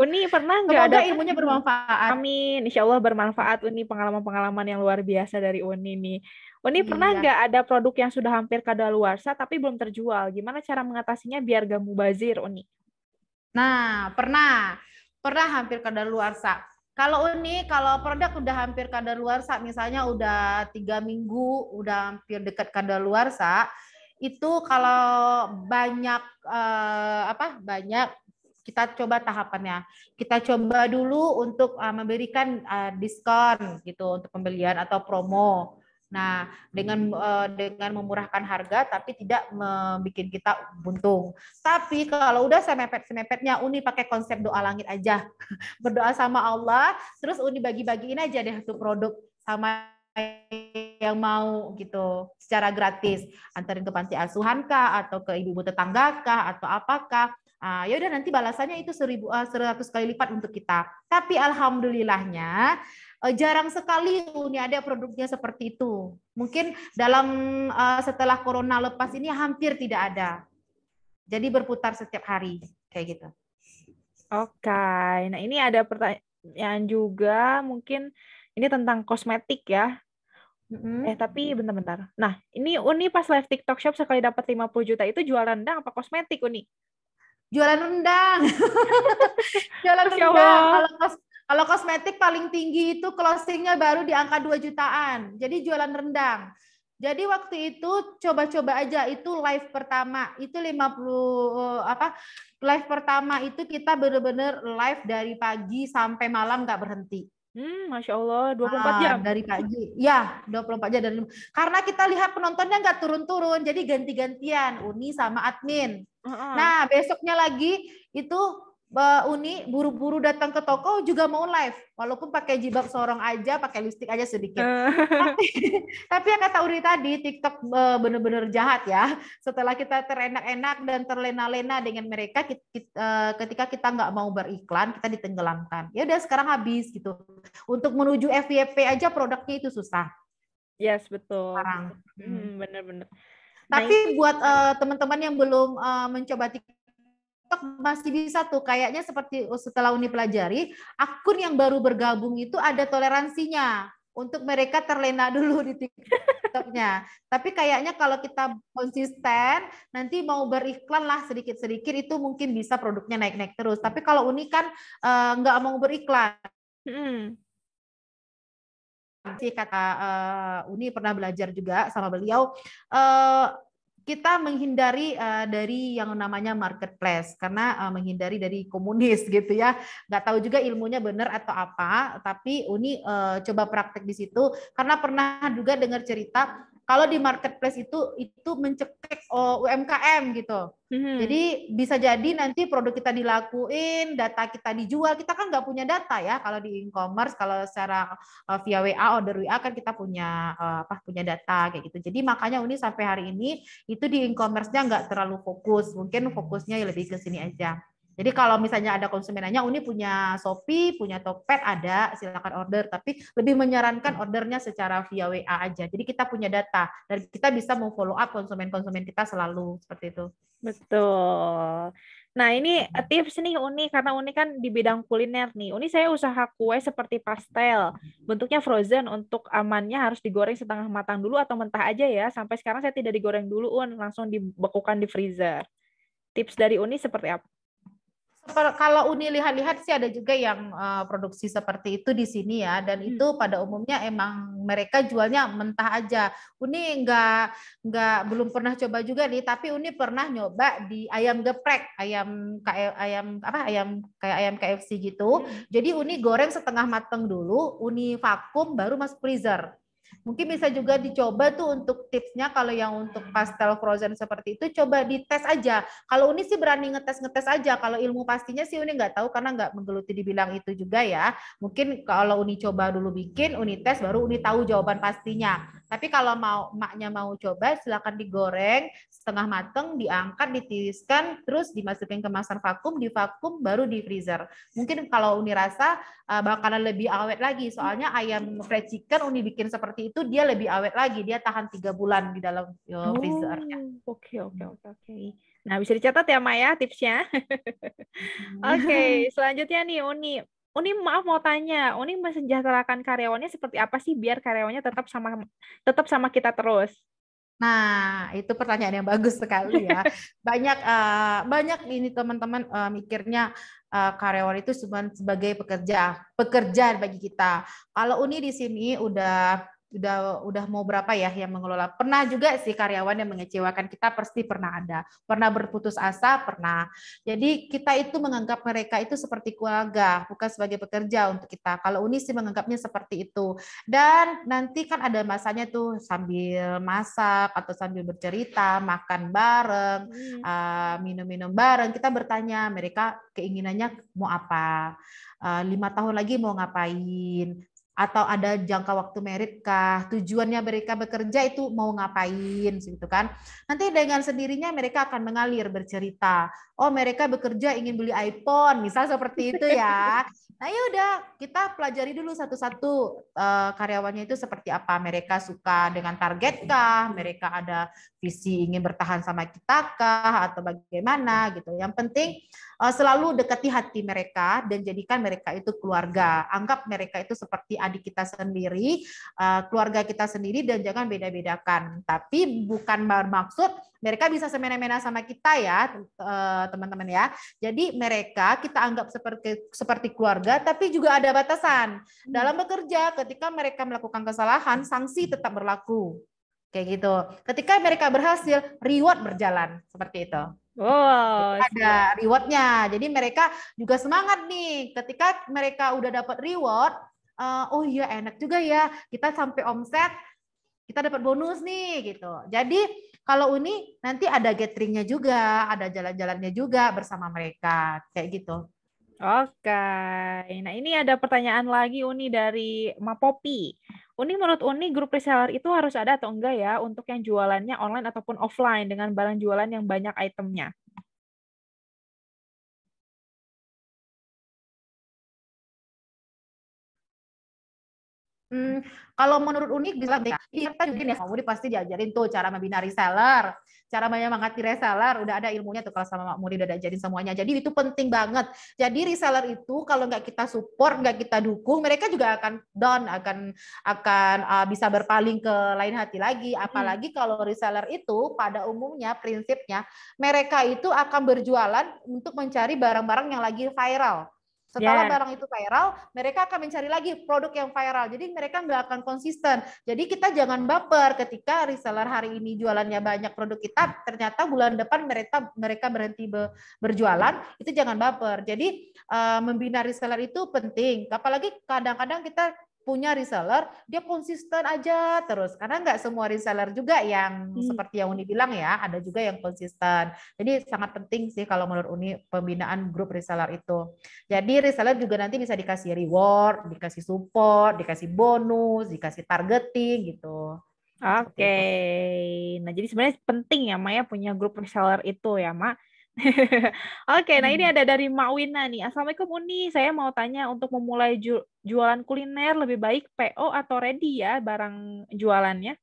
Uni pernah nggak ada ilmunya bermanfaat? Amin, insya Allah bermanfaat Uni pengalaman-pengalaman yang luar biasa dari Uni nih. Uni iya. pernah nggak ada produk yang sudah hampir kadaluarsa tapi belum terjual? Gimana cara mengatasinya biar gak mubazir Uni? Nah, pernah. Pernah hampir kadaluarsa. Kalau Uni, kalau produk udah hampir kadaluarsa, misalnya udah tiga minggu, udah hampir dekat kadaluarsa, itu kalau banyak eh, apa banyak kita coba tahapannya. Kita coba dulu untuk uh, memberikan uh, diskon gitu untuk pembelian atau promo. Nah, dengan uh, dengan memurahkan harga tapi tidak membuat kita buntung. Tapi kalau udah semepet-semepetnya Uni pakai konsep doa langit aja. [LAUGHS] Berdoa sama Allah, terus Uni bagi-bagiin aja deh tuh produk sama yang mau gitu secara gratis antarin ke panti asuhan kah atau ke ibu-ibu tetangga kah atau apakah uh, ah, ya udah nanti balasannya itu seribu eh, seratus kali lipat untuk kita tapi alhamdulillahnya uh, jarang sekali ini ada produknya seperti itu mungkin dalam uh, setelah corona lepas ini hampir tidak ada jadi berputar setiap hari kayak gitu oke okay. nah ini ada pertanyaan juga mungkin ini tentang kosmetik ya Mm-hmm. Eh tapi bentar-bentar. Nah, ini Uni pas live TikTok Shop sekali dapat 50 juta itu jualan rendang apa kosmetik Uni? Jualan rendang. [LAUGHS] jualan rendang. Kalau kos kalau kosmetik paling tinggi itu closingnya baru di angka 2 jutaan. Jadi jualan rendang. Jadi waktu itu coba-coba aja itu live pertama. Itu 50 eh, apa? Live pertama itu kita bener-bener live dari pagi sampai malam nggak berhenti Hmm, Masya Allah, 24 ah, jam. Dari pagi. Ya, 24 jam. dari Karena kita lihat penontonnya nggak turun-turun, jadi ganti-gantian, Uni sama admin. Uh -uh. Nah, besoknya lagi itu Mbak Uni buru-buru datang ke toko juga mau live, walaupun pakai jilbab sorong aja, pakai lipstick aja sedikit. Eh. tapi, [LAUGHS] tapi yang kata Uri tadi, TikTok bener-bener jahat ya. Setelah kita terenak-enak dan terlena-lena dengan mereka, kita, kita, eh, ketika kita nggak mau beriklan, kita ditenggelamkan. Ya udah sekarang habis gitu. Untuk menuju FYP aja produknya itu susah. Yes betul. Sekarang. Hmm, benar bener nah, Tapi buat uh, teman-teman yang belum uh, mencoba TikTok TikTok masih bisa tuh kayaknya seperti oh, setelah Uni pelajari akun yang baru bergabung itu ada toleransinya untuk mereka terlena [LAUGHS] dulu di TikToknya. Tapi kayaknya kalau kita konsisten nanti mau beriklan lah sedikit-sedikit itu mungkin bisa produknya naik-naik terus. Tapi kalau Uni kan eh, nggak uh, mau beriklan. Hmm. Kata uh, Uni pernah belajar juga sama beliau. Uh, kita menghindari uh, dari yang namanya marketplace karena uh, menghindari dari komunis [LAUGHS] gitu ya nggak tahu juga ilmunya benar atau apa tapi Uni uh, coba praktek di situ karena pernah juga dengar cerita kalau di marketplace itu itu mencekik oh, UMKM gitu. Hmm. Jadi bisa jadi nanti produk kita dilakuin, data kita dijual, kita kan nggak punya data ya kalau di e-commerce, kalau secara uh, via WA order WA kan kita punya uh, apa punya data kayak gitu. Jadi makanya Uni sampai hari ini itu di e-commerce-nya nggak terlalu fokus, mungkin fokusnya lebih ke sini aja. Jadi kalau misalnya ada nanya, Uni punya Shopee, punya Tokped, ada, silakan order. Tapi lebih menyarankan ordernya secara via WA aja. Jadi kita punya data dan kita bisa memfollow up konsumen-konsumen kita selalu seperti itu. Betul. Nah ini hmm. tips nih Uni, karena Uni kan di bidang kuliner nih. Uni saya usaha kue seperti pastel. Bentuknya frozen untuk amannya harus digoreng setengah matang dulu atau mentah aja ya. Sampai sekarang saya tidak digoreng dulu Un, langsung dibekukan di freezer. Tips dari Uni seperti apa? kalau Uni lihat-lihat sih ada juga yang uh, produksi seperti itu di sini ya dan hmm. itu pada umumnya emang mereka jualnya mentah aja. Uni nggak nggak belum pernah coba juga nih tapi Uni pernah nyoba di ayam geprek, ayam kayak e, ayam apa ayam kayak ayam KFC gitu. Hmm. Jadi Uni goreng setengah mateng dulu, Uni vakum baru masuk freezer. Mungkin bisa juga dicoba tuh untuk tipsnya kalau yang untuk pastel frozen seperti itu coba dites aja. Kalau Uni sih berani ngetes-ngetes aja. Kalau ilmu pastinya sih Uni nggak tahu karena nggak menggeluti dibilang itu juga ya. Mungkin kalau Uni coba dulu bikin, Uni tes baru Uni tahu jawaban pastinya. Tapi kalau mau maknya mau coba silakan digoreng setengah mateng, diangkat, ditiriskan, terus dimasukin ke masker vakum, divakum baru di freezer. Mungkin kalau Uni rasa eh, bakalan lebih awet lagi soalnya ayam fried chicken Uni bikin seperti itu dia lebih awet lagi, dia tahan tiga bulan di dalam eh, oh, freezernya. Oke, oke, oke, oke. Nah, bisa dicatat ya Maya tipsnya. [LAUGHS] Mm-hmm. Oke, okay, selanjutnya nih Uni, Uni maaf mau tanya, Uni mensejahterakan karyawannya seperti apa sih biar karyawannya tetap sama tetap sama kita terus? Nah, itu pertanyaan yang bagus sekali ya. [LAUGHS] Banyak uh, banyak ini teman-teman uh, mikirnya uh, karyawan itu cuma sebagai pekerja, pekerja bagi kita. Kalau Uni di sini udah udah udah mau berapa ya yang mengelola. Pernah juga sih karyawan yang mengecewakan kita pasti pernah ada. Pernah berputus asa, pernah. Jadi kita itu menganggap mereka itu seperti keluarga, bukan sebagai pekerja untuk kita. Kalau Uni sih menganggapnya seperti itu. Dan nanti kan ada masanya tuh sambil masak atau sambil bercerita, makan bareng, hmm. eh, minum-minum bareng, kita bertanya mereka keinginannya mau apa, eh, lima tahun lagi mau ngapain, atau ada jangka waktu merit kah tujuannya mereka bekerja itu mau ngapain gitu kan nanti dengan sendirinya mereka akan mengalir bercerita oh mereka bekerja ingin beli iPhone misal seperti itu ya [LAUGHS] nah ya udah kita pelajari dulu satu-satu uh, karyawannya itu seperti apa mereka suka dengan target kah mereka ada visi ingin bertahan sama kita kah atau bagaimana gitu yang penting Eh, selalu dekati hati mereka dan jadikan mereka itu keluarga. Anggap mereka itu seperti adik kita sendiri, eh, keluarga kita sendiri dan jangan beda-bedakan. Tapi bukan bermaksud mereka bisa semena-mena sama kita ya, eh, teman-teman ya. Jadi mereka kita anggap seperti seperti keluarga tapi juga ada batasan. Dalam bekerja ketika mereka melakukan kesalahan, sanksi tetap berlaku. Kayak gitu. Ketika mereka berhasil, reward berjalan seperti itu. Oh, ada rewardnya. Jadi mereka juga semangat nih. Ketika mereka udah dapat reward, uh, oh iya enak juga ya. Kita sampai omset, kita dapat bonus nih gitu. Jadi kalau ini nanti ada gatheringnya juga, ada jalan-jalannya juga bersama mereka kayak gitu. Oke. Nah, ini ada pertanyaan lagi Uni dari Mapopi. Uni menurut Uni grup reseller itu harus ada atau enggak ya untuk yang jualannya online ataupun offline dengan barang jualan yang banyak itemnya? Hmm, kalau menurut Unik bisa kan kita juga ya, Muri pasti diajarin tuh cara membina reseller, cara menyemangati reseller, udah ada ilmunya tuh kalau sama Mak Muri udah diajarin semuanya. Jadi itu penting banget. Jadi reseller itu kalau nggak kita support, nggak kita dukung, mereka juga akan down, akan akan uh, bisa berpaling ke lain hati lagi. Hmm. Apalagi hmm. kalau reseller itu pada umumnya prinsipnya mereka itu akan berjualan untuk mencari barang-barang yang lagi viral setelah yeah. barang itu viral, mereka akan mencari lagi produk yang viral. Jadi mereka nggak akan konsisten. Jadi kita jangan baper ketika reseller hari ini jualannya banyak produk kita, ternyata bulan depan mereka mereka berhenti berjualan. Itu jangan baper. Jadi eh, membina reseller itu penting. Apalagi kadang-kadang kita punya reseller dia konsisten aja terus karena nggak semua reseller juga yang hmm. seperti yang Uni bilang ya ada juga yang konsisten jadi sangat penting sih kalau menurut Uni pembinaan grup reseller itu jadi reseller juga nanti bisa dikasih reward dikasih support dikasih bonus dikasih targeting gitu Oke, okay. nah jadi sebenarnya penting ya Maya punya grup reseller itu ya Mak. [LAUGHS] Oke, nah ini hmm. ada dari Mak Wina nih. Assalamualaikum Uni, saya mau tanya untuk memulai ju jualan kuliner lebih baik PO atau ready ya barang jualannya?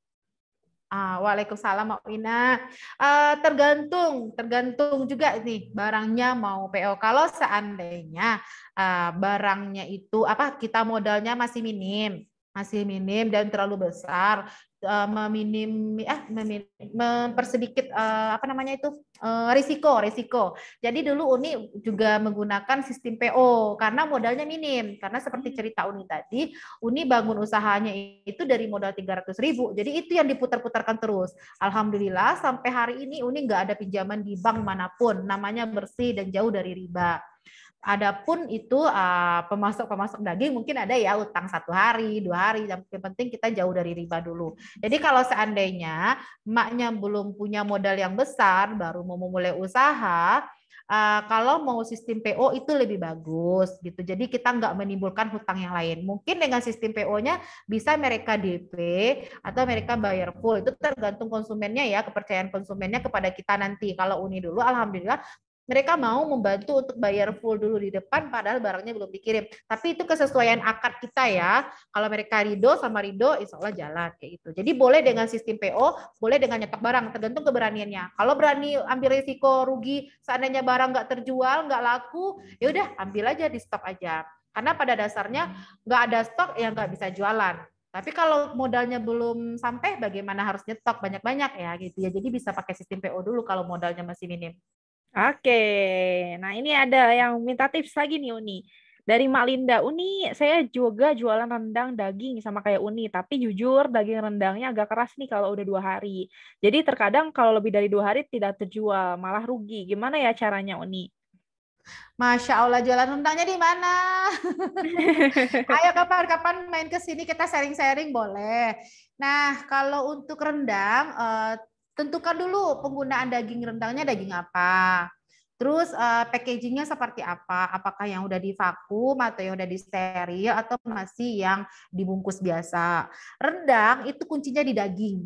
Ah, Waalaikumsalam Mak Wina. Uh, tergantung, tergantung juga nih barangnya mau PO. Kalau seandainya uh, barangnya itu apa kita modalnya masih minim, masih minim dan terlalu besar, meminim ah meminim, eh, mempersedikit uh, apa namanya itu uh, risiko risiko. Jadi dulu Uni juga menggunakan sistem PO karena modalnya minim karena seperti hmm. cerita Uni tadi Uni bangun usahanya itu dari modal 300 ribu. Jadi itu yang diputar-putarkan terus. Alhamdulillah sampai hari ini Uni nggak ada pinjaman di bank manapun namanya bersih dan jauh dari riba. Adapun itu ah, pemasok-pemasok daging mungkin ada ya utang satu hari, dua hari. Yang penting kita jauh dari riba dulu. Jadi kalau seandainya maknya belum punya modal yang besar, baru mau memulai usaha, ah, kalau mau sistem PO itu lebih bagus gitu. Jadi kita nggak menimbulkan hutang yang lain. Mungkin dengan sistem PO-nya bisa mereka DP atau mereka bayar full. Itu tergantung konsumennya ya, kepercayaan konsumennya kepada kita nanti. Kalau Uni dulu, alhamdulillah mereka mau membantu untuk bayar full dulu di depan padahal barangnya belum dikirim. Tapi itu kesesuaian akad kita ya. Kalau mereka Rido sama Rido, insya Allah jalan kayak gitu. Jadi boleh dengan sistem PO, boleh dengan nyetok barang, tergantung keberaniannya. Kalau berani ambil risiko rugi, seandainya barang nggak terjual, nggak laku, ya udah ambil aja di stok aja. Karena pada dasarnya nggak ada stok yang nggak bisa jualan. Tapi kalau modalnya belum sampai, bagaimana harus nyetok banyak-banyak ya gitu ya. Jadi bisa pakai sistem PO dulu kalau modalnya masih minim. Oke, nah ini ada yang minta tips lagi nih Uni. Dari Mak Linda, Uni saya juga jualan rendang daging sama kayak Uni, tapi jujur daging rendangnya agak keras nih kalau udah dua hari. Jadi terkadang kalau lebih dari dua hari tidak terjual, malah rugi. Gimana ya caranya Uni? Masya Allah jualan rendangnya di mana? [LAUGHS] Ayo kapan-kapan main ke sini kita sharing-sharing boleh. Nah kalau untuk rendang eh, tentukan dulu penggunaan daging rendangnya daging apa. Terus uh, packagingnya seperti apa? Apakah yang udah divakum atau yang udah disteril atau masih yang dibungkus biasa? Rendang itu kuncinya di daging,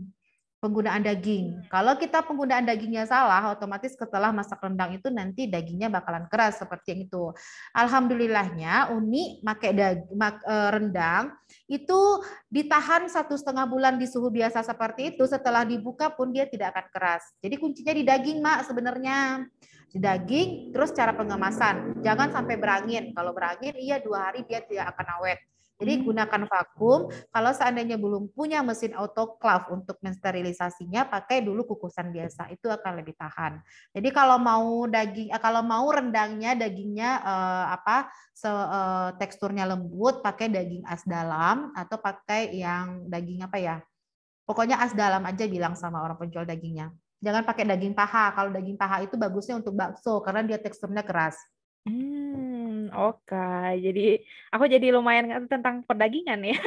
penggunaan daging. Hmm. Kalau kita penggunaan dagingnya salah, otomatis setelah masak rendang itu nanti dagingnya bakalan keras seperti yang itu. Alhamdulillahnya Uni pakai daging eh, rendang itu ditahan satu setengah bulan di suhu biasa seperti itu, setelah dibuka pun dia tidak akan keras. Jadi kuncinya di daging, Mak, sebenarnya. Di daging, terus cara pengemasan. Jangan sampai berangin. Kalau berangin, iya dua hari dia tidak akan awet. Jadi hmm. gunakan vakum. Kalau seandainya belum punya mesin autoclave untuk mensterilisasinya, pakai dulu kukusan biasa. Itu akan lebih tahan. Jadi kalau mau daging, eh, kalau mau rendangnya dagingnya eh, apa se, eh, teksturnya lembut, pakai daging as dalam atau pakai yang daging apa ya? Pokoknya as dalam aja bilang sama orang penjual dagingnya. Jangan pakai daging paha. Kalau daging paha itu bagusnya untuk bakso karena dia teksturnya keras. Hmm, oke. Okay. Jadi aku jadi lumayan tentang perdagingan ya.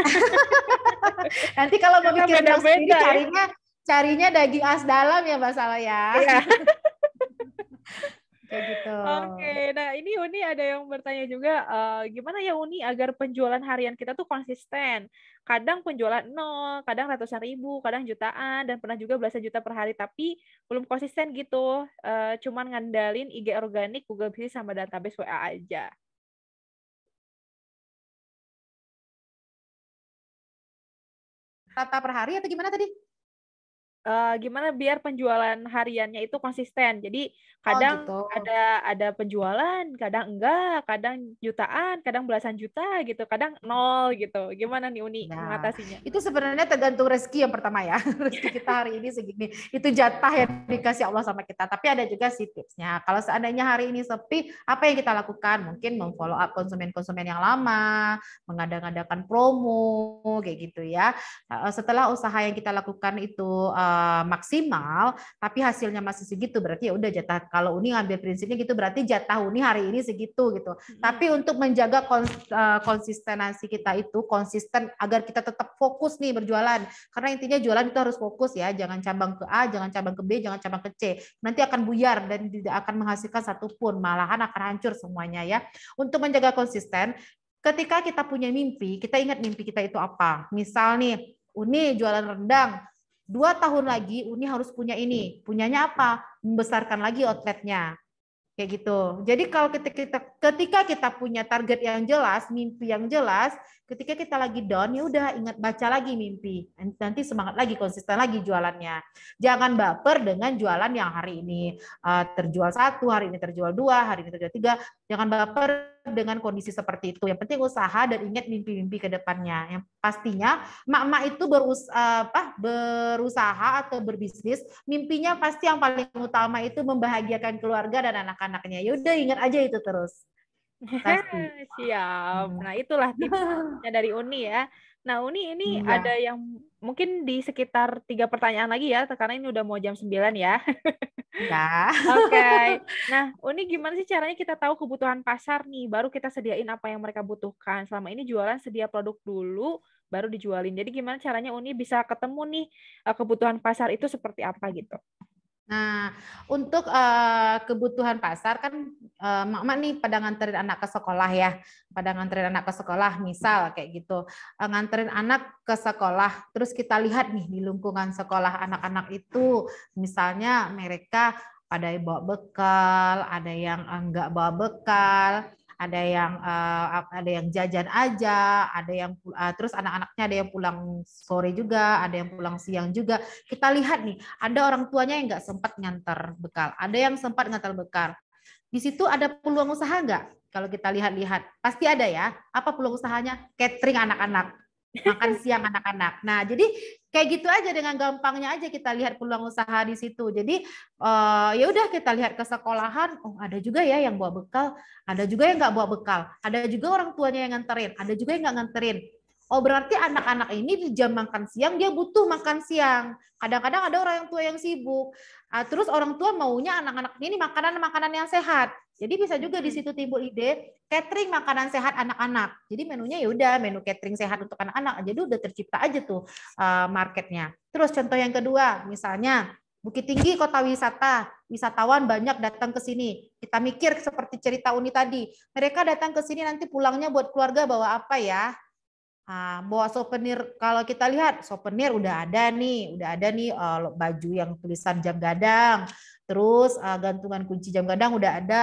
[LAUGHS] Nanti kalau mau bikin beda, -beda sendiri ya? carinya carinya daging as dalam ya Mbak Salah ya. Iya. [LAUGHS] kayak gitu. Oke, okay. nah ini Uni ada yang bertanya juga, uh, gimana ya Uni agar penjualan harian kita tuh konsisten? Kadang penjualan nol, kadang ratusan ribu, kadang jutaan, dan pernah juga belasan juta per hari, tapi belum konsisten gitu. Uh, cuman ngandalin IG organik, Google Business, sama database WA aja. Tata per hari atau gimana tadi? uh, gimana biar penjualan hariannya itu konsisten. Jadi oh, kadang oh, gitu. ada ada penjualan, kadang enggak, kadang jutaan, kadang belasan juta gitu, kadang nol gitu. Gimana nih Uni nah, mengatasinya? Itu sebenarnya tergantung rezeki yang pertama ya. [LAUGHS] Rezeki kita hari ini segini. Itu jatah yang dikasih Allah sama kita. Tapi ada juga si tipsnya. Kalau seandainya hari ini sepi, apa yang kita lakukan? Mungkin memfollow up konsumen-konsumen yang lama, mengadakan-adakan promo kayak gitu ya. Eh, setelah usaha yang kita lakukan itu eh, Eh, maksimal tapi hasilnya masih segitu berarti ya udah jatah kalau Uni ngambil prinsipnya gitu berarti jatah Uni hari ini segitu gitu. Hmm. Tapi untuk menjaga kons, eh, konsistensi kita itu konsisten agar kita tetap fokus nih berjualan karena intinya jualan itu harus fokus ya jangan cabang ke A, jangan cabang ke B, jangan cabang ke C. Nanti akan buyar dan tidak akan menghasilkan satupun malahan akan hancur semuanya ya. Untuk menjaga konsisten ketika kita punya mimpi, kita ingat mimpi kita itu apa. Misal nih, Uni jualan rendang, Dua tahun lagi Uni harus punya ini. Punyanya apa? Membesarkan lagi outletnya. Kayak gitu. Jadi kalau kita, kita ketika kita punya target yang jelas, mimpi yang jelas, Ketika kita lagi down, ya udah ingat baca lagi mimpi. Nanti semangat lagi, konsisten lagi jualannya. Jangan baper dengan jualan yang hari ini uh, terjual satu, hari ini terjual dua, hari ini terjual tiga. Jangan baper dengan kondisi seperti itu. Yang penting usaha dan ingat mimpi-mimpi ke depannya. Yang pastinya mak-mak itu berus eh, apa, berusaha atau berbisnis, mimpinya pasti yang paling utama itu membahagiakan keluarga dan anak-anaknya. Ya udah ingat aja itu terus. [LAUGHS] Siap. Iya. Nah, itulah tipsnya dari [LAUGHS] Uni ya. Nah, Uni ini ya. ada yang mungkin di sekitar tiga pertanyaan lagi ya, karena ini udah mau jam 9 ya. Ya. [LAUGHS] Oke. Okay. Nah, Uni gimana sih caranya kita tahu kebutuhan pasar nih, baru kita sediain apa yang mereka butuhkan. Selama ini jualan sedia produk dulu, baru dijualin. Jadi gimana caranya Uni bisa ketemu nih eh, kebutuhan pasar itu seperti apa gitu? Nah, untuk uh, kebutuhan pasar kan uh, mak-mak nih pada nganterin anak ke sekolah ya, pada nganterin anak ke sekolah misal kayak gitu, uh, nganterin anak ke sekolah, terus kita lihat nih di lingkungan sekolah anak-anak itu, misalnya mereka ada yang bawa bekal, ada yang enggak bawa bekal, ada yang uh, ada yang jajan aja, ada yang uh, terus anak-anaknya ada yang pulang sore juga, ada yang pulang siang juga. Kita lihat nih, ada orang tuanya yang nggak sempat ngantar bekal, ada yang sempat ngantar bekal. Di situ ada peluang usaha nggak? Kalau kita lihat-lihat, pasti ada ya. Apa peluang usahanya? Catering anak-anak makan siang anak-anak. Nah, jadi kayak gitu aja dengan gampangnya aja kita lihat peluang usaha di situ. Jadi uh, ya udah kita lihat ke sekolahan, oh ada juga ya yang bawa bekal, ada juga yang nggak bawa bekal, ada juga orang tuanya yang nganterin, ada juga yang nggak nganterin. Oh berarti anak-anak ini di jam makan siang dia butuh makan siang. Kadang-kadang ada orang tua yang sibuk. Ah, terus orang tua maunya anak-anak ini makanan-makanan yang sehat. Jadi bisa juga di hmm. situ timbul ide catering makanan sehat anak-anak. Jadi menunya ya udah menu catering sehat untuk anak-anak. Jadi udah tercipta aja tuh uh, marketnya. Terus contoh yang kedua, misalnya Bukit Tinggi kota wisata, wisatawan banyak datang ke sini. Kita mikir seperti cerita Uni tadi, mereka datang ke sini nanti pulangnya buat keluarga bawa apa ya? Nah, bawa souvenir kalau kita lihat souvenir udah ada nih, udah ada nih uh, baju yang tulisan jam gadang, terus uh, gantungan kunci jam gadang udah ada,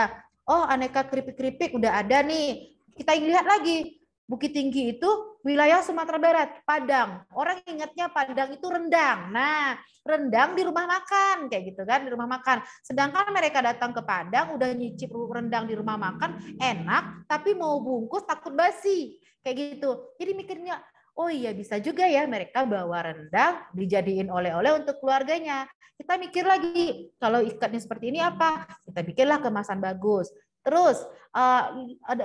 oh aneka keripik-keripik udah ada nih. Kita lihat lagi, Bukit Tinggi itu wilayah Sumatera Barat, Padang. Orang ingatnya Padang itu rendang. Nah, rendang di rumah makan, kayak gitu kan, di rumah makan. Sedangkan mereka datang ke Padang, udah nyicip rendang di rumah makan, enak, tapi mau bungkus takut basi, kayak gitu. Jadi mikirnya, oh iya bisa juga ya mereka bawa rendang dijadiin oleh-oleh untuk keluarganya. Kita mikir lagi, kalau ikatnya seperti ini apa? Kita bikinlah kemasan bagus. Terus uh,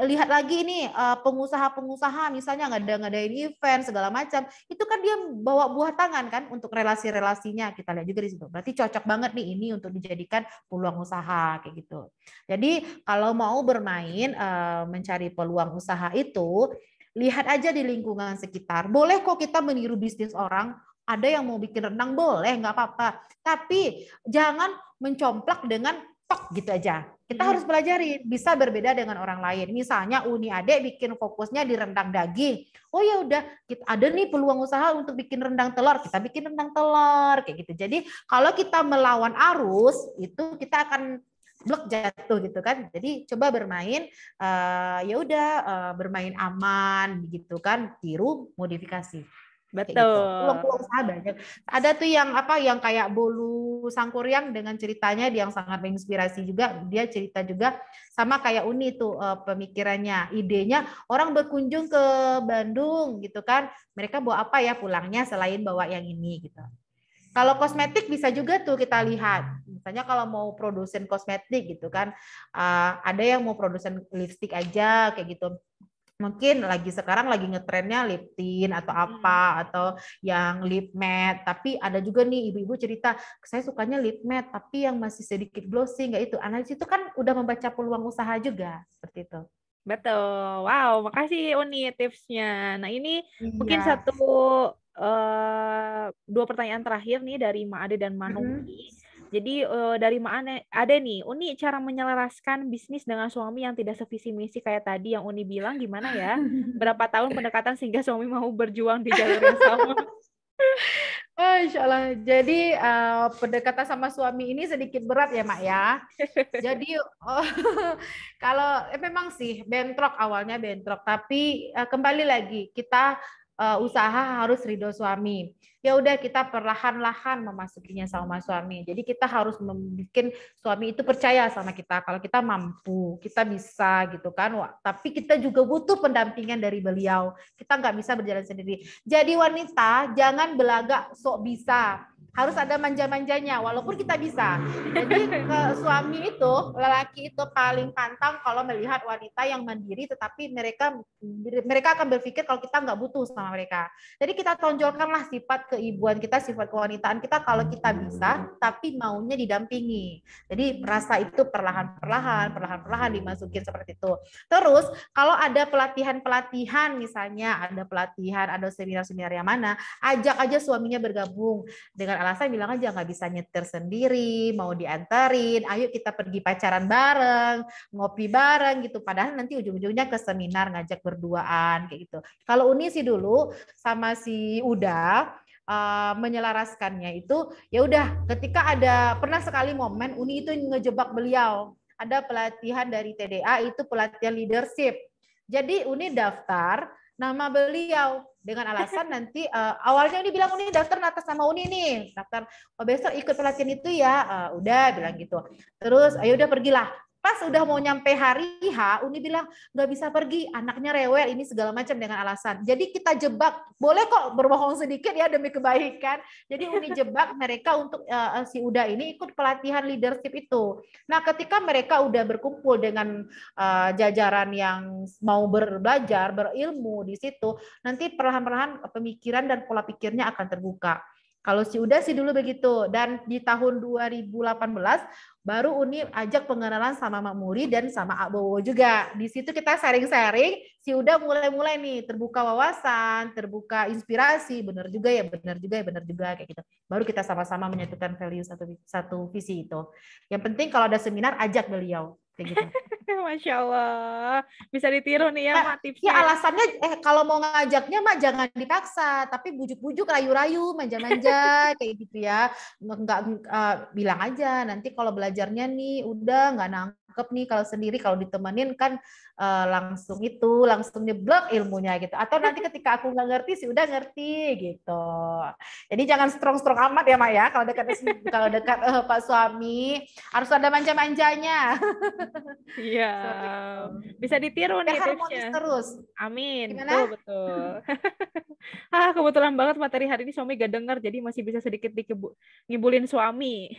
lihat lagi ini uh, eh, pengusaha-pengusaha misalnya nggak ada ngadain event segala macam, itu kan dia bawa buah tangan kan untuk relasi-relasinya kita lihat juga di situ. Berarti cocok banget nih ini untuk dijadikan peluang usaha kayak gitu. Jadi kalau mau bermain uh, mencari peluang usaha itu Lihat aja di lingkungan sekitar. Boleh kok kita meniru bisnis orang. Ada yang mau bikin rendang boleh, nggak apa-apa. Tapi jangan mencomplak dengan tok gitu aja. Kita hmm. harus pelajari bisa berbeda dengan orang lain. Misalnya Uni Ade bikin fokusnya di rendang daging. Oh ya udah, kita ada nih peluang usaha untuk bikin rendang telur. Kita bikin rendang telur kayak gitu. Jadi kalau kita melawan arus itu kita akan blok jatuh gitu kan. Jadi coba bermain uh, ya udah uh, bermain aman gitu kan, tiru modifikasi. Gitu. Betul. gitu. peluang banyak. Ada tuh yang apa yang kayak Bolu sangkuriang dengan ceritanya dia yang sangat menginspirasi juga. Dia cerita juga sama kayak Uni tuh uh, pemikirannya, idenya orang berkunjung ke Bandung gitu kan. Mereka bawa apa ya pulangnya selain bawa yang ini gitu. Kalau kosmetik bisa juga tuh kita lihat. Misalnya kalau mau produsen kosmetik gitu kan, eh, ada yang mau produsen lipstick aja kayak gitu mungkin lagi sekarang lagi ngetrennya lip tint atau hmm. apa hmm. atau yang lip matte tapi ada juga nih ibu-ibu cerita saya sukanya lip matte tapi yang masih sedikit glossy nggak itu Analis itu kan udah membaca peluang usaha juga seperti itu betul wow makasih Uni tipsnya nah ini iya. mungkin satu Eh, dua pertanyaan terakhir nih dari Ma Ade dan Manu. Mm -hmm. Jadi uh, dari Ma Ade nih, Uni cara menyelaraskan bisnis dengan suami yang tidak sevisi misi kayak tadi yang Uni bilang gimana ya? Berapa tahun pendekatan sehingga suami mau berjuang di jalur yang sama? [LAUGHS] Oh, insya Allah. Jadi uh, pendekatan sama suami ini sedikit berat ya, Mak ya. Jadi uh, [LAUGHS] kalau eh, memang sih bentrok awalnya bentrok, tapi uh, kembali lagi kita uh, usaha harus ridho suami. Ya udah kita perlahan-lahan memasukinya sama suami. Jadi kita harus membuat suami itu percaya sama kita kalau kita mampu, kita bisa gitu kan. Wah, tapi kita juga butuh pendampingan dari beliau. Kita nggak bisa berjalan sendiri. Jadi wanita jangan belaga sok bisa harus ada manja-manjanya walaupun kita bisa. Jadi ke suami itu lelaki itu paling pantang kalau melihat wanita yang mandiri tetapi mereka mereka akan berpikir kalau kita nggak butuh sama mereka. Jadi kita tonjolkanlah sifat keibuan kita, sifat kewanitaan kita kalau kita bisa tapi maunya didampingi. Jadi rasa itu perlahan-perlahan, perlahan-perlahan dimasukin seperti itu. Terus kalau ada pelatihan-pelatihan misalnya ada pelatihan, ada seminar-seminar yang mana, ajak aja suaminya bergabung dengan alasan bilang aja nggak bisa nyetir sendiri, mau diantarin, ayo kita pergi pacaran bareng, ngopi bareng gitu. Padahal nanti ujung-ujungnya ke seminar ngajak berduaan kayak gitu. Kalau Uni sih dulu sama si Uda uh, menyelaraskannya itu ya udah ketika ada pernah sekali momen Uni itu ngejebak beliau. Ada pelatihan dari TDA itu pelatihan leadership. Jadi Uni daftar nama beliau dengan alasan nanti uh, awalnya ini bilang Uni daftar atas nama Uni nih daftar oh, besok ikut pelatihan itu ya uh, udah bilang gitu terus ayo udah pergilah Pas udah mau nyampe hari H, Uni bilang nggak bisa pergi, anaknya rewel, ini segala macam dengan alasan. Jadi kita jebak, boleh kok berbohong sedikit ya demi kebaikan. Jadi Uni [LAUGHS] jebak mereka untuk uh, si Uda ini ikut pelatihan leadership itu. Nah, ketika mereka udah berkumpul dengan uh, jajaran yang mau berbelajar, berilmu di situ, nanti perlahan-lahan pemikiran dan pola pikirnya akan terbuka. Kalau si Uda sih dulu begitu. Dan di tahun 2018 baru Uni ajak pengenalan sama Mak Muri dan sama Abowo juga. Di situ kita sharing-sharing, si Uda mulai-mulai nih terbuka wawasan, terbuka inspirasi, benar juga ya, benar juga ya, benar juga kayak gitu. Baru kita sama-sama menyatukan value satu satu visi itu. Yang penting kalau ada seminar ajak beliau. Kayak gitu. [LAUGHS] Masya Allah, bisa ditiru nih ya, nah, Mak, tipsnya. Ya, ya alasannya, eh, kalau mau ngajaknya Mak jangan dipaksa, tapi bujuk-bujuk, rayu-rayu, manja-manja, [LAUGHS] kayak gitu ya. Nggak, uh, bilang aja, nanti kalau belajarnya nih udah nggak nang cakep nih kalau sendiri kalau ditemenin kan uh, langsung itu langsung nyeblok ilmunya gitu atau nanti [LAUGHS] ketika aku nggak ngerti sih udah ngerti gitu jadi jangan strong strong amat ya Maya kalau dekat [LAUGHS] kalau dekat uh, Pak suami harus ada manja-manjanya iya [LAUGHS] bisa ditiru nih ya, terus amin Gimana? betul betul ah kebetulan banget materi hari ini suami gak dengar jadi masih bisa sedikit dikebu ngibulin suami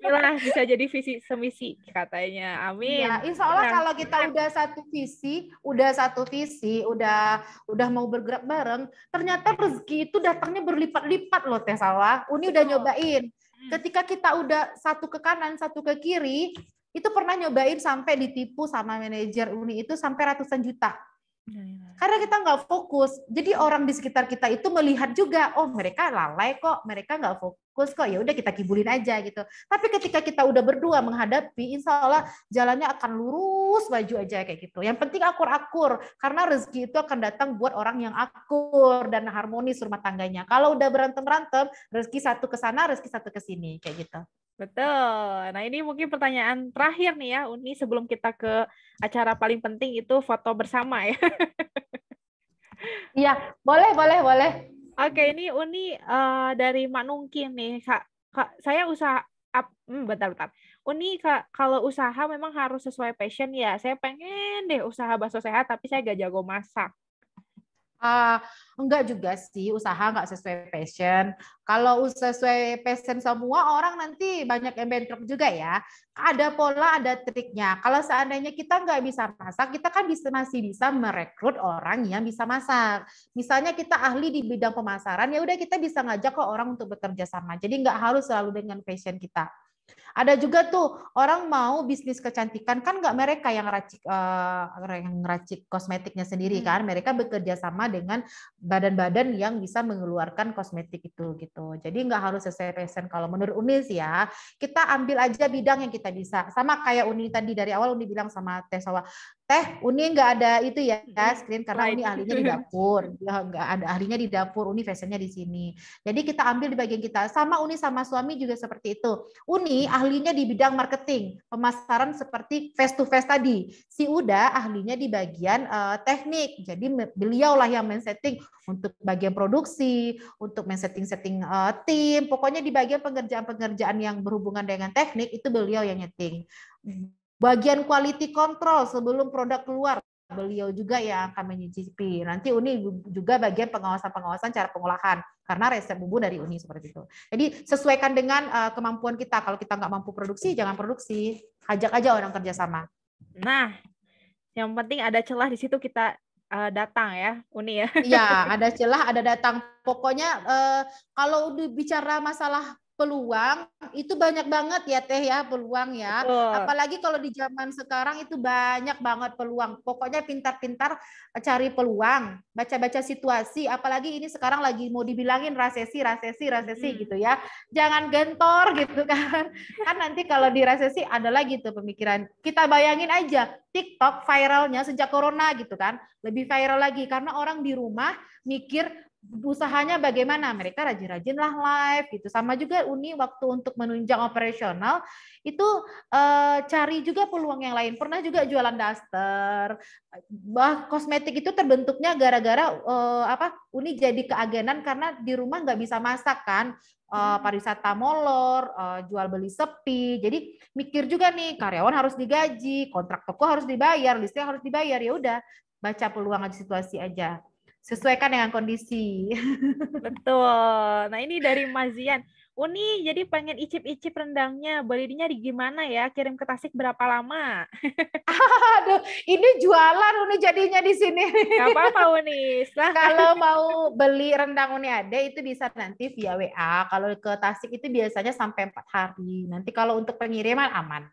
Gila, bisa jadi visi semisi katanya. Amin. Ya, insya Allah nah. kalau kita nah. udah satu visi, udah satu visi, udah udah mau bergerak bareng, ternyata rezeki itu datangnya berlipat-lipat loh Teh Salwa. Uni udah nyobain. Hmm. Ketika kita udah satu ke kanan, satu ke kiri, itu pernah nyobain sampai ditipu sama manajer Uni itu sampai ratusan juta. Iya, iya. Karena kita nggak fokus, jadi orang di sekitar kita itu melihat juga, oh mereka lalai kok, mereka nggak fokus fokus kok ya udah kita kibulin aja gitu tapi ketika kita udah berdua menghadapi insya Allah jalannya akan lurus maju aja kayak gitu yang penting akur-akur karena rezeki itu akan datang buat orang yang akur dan harmonis rumah tangganya kalau udah berantem-berantem rezeki satu ke sana rezeki satu ke sini kayak gitu Betul. Nah ini mungkin pertanyaan terakhir nih ya Uni sebelum kita ke acara paling penting itu foto bersama ya. Iya, boleh, boleh, boleh. Oke, ini Uni uh, dari Nungkin nih, Kak. Kak saya usaha up, hmm, bentar bentar. Uni Kak, kalau usaha memang harus sesuai passion ya. Saya pengen deh usaha bakso sehat tapi saya gak jago masak. Uh, enggak juga sih, usaha enggak sesuai passion. Kalau sesuai passion semua, orang nanti banyak yang bentrok juga ya. Ada pola, ada triknya. Kalau seandainya kita enggak bisa masak, kita kan bisa, masih bisa merekrut orang yang bisa masak. Misalnya kita ahli di bidang pemasaran, ya udah kita bisa ngajak ke orang untuk bekerja sama. Jadi enggak harus selalu dengan passion kita. Ada juga tuh orang mau bisnis kecantikan kan nggak mereka yang racik uh, yang racik kosmetiknya sendiri hmm. kan, mereka bekerja sama dengan badan-badan yang bisa mengeluarkan kosmetik itu gitu. Jadi nggak harus sesuai passion kalau menurut Uni sih ya. Kita ambil aja bidang yang kita bisa. Sama kayak Uni tadi dari awal Uni bilang sama Tesawa, Teh, Uni nggak ada itu ya, ya screen karena Uni ahlinya di [LAUGHS] dapur. Ya, nggak ada ahlinya di dapur, Uni fashionnya di sini. Jadi kita ambil di bagian kita. Sama Uni sama suami juga seperti itu. Uni ahlinya di bidang marketing, pemasaran seperti face to face tadi. Si Uda ahlinya di bagian uh, teknik. Jadi beliaulah yang men-setting untuk bagian produksi, untuk men-setting-setting uh, eh, tim. Pokoknya di bagian pengerjaan-pengerjaan yang berhubungan dengan teknik itu beliau yang nyeting Bagian quality control sebelum produk keluar, beliau juga yang akan menyicipi. Nanti Uni juga bagian pengawasan-pengawasan cara pengolahan karena resep bumbu dari Uni seperti itu. Jadi sesuaikan dengan eh, kemampuan kita. Kalau kita nggak mampu produksi, jangan produksi. Ajak aja orang kerjasama. Nah, yang penting ada celah di situ kita uh, datang ya, Uni ya. Iya, [LAUGHS] ada celah, ada datang. Pokoknya uh, kalau bicara masalah peluang itu banyak banget ya teh ya peluang ya Betul. apalagi kalau di zaman sekarang itu banyak banget peluang pokoknya pintar-pintar cari peluang baca-baca situasi apalagi ini sekarang lagi mau dibilangin resesi resesi resesi hmm. gitu ya jangan gentor [LAUGHS] gitu kan kan nanti kalau di resesi ada lagi tuh pemikiran kita bayangin aja TikTok viralnya sejak corona gitu kan lebih viral lagi karena orang di rumah mikir usahanya bagaimana mereka rajin-rajinlah live gitu sama juga Uni waktu untuk menunjang operasional itu eh, cari juga peluang yang lain pernah juga jualan daster bah kosmetik itu terbentuknya gara-gara e, apa Uni jadi keagenan karena di rumah nggak bisa masak kan eh, hmm. pariwisata molor eh, jual beli sepi jadi mikir juga nih karyawan harus digaji kontrak toko harus dibayar listrik harus dibayar ya udah baca peluang aja situasi aja sesuaikan dengan kondisi. [LAUGHS] Betul. Nah ini dari Mazian. Uni jadi pengen icip-icip rendangnya. Belinya di gimana ya? Kirim ke Tasik berapa lama? [LAUGHS] Aduh, ini jualan Uni jadinya di sini. Gak apa-apa Uni. Kalau mau beli rendang Uni ada itu bisa nanti via WA. Kalau ke Tasik itu biasanya sampai empat hari. Nanti kalau untuk pengiriman aman.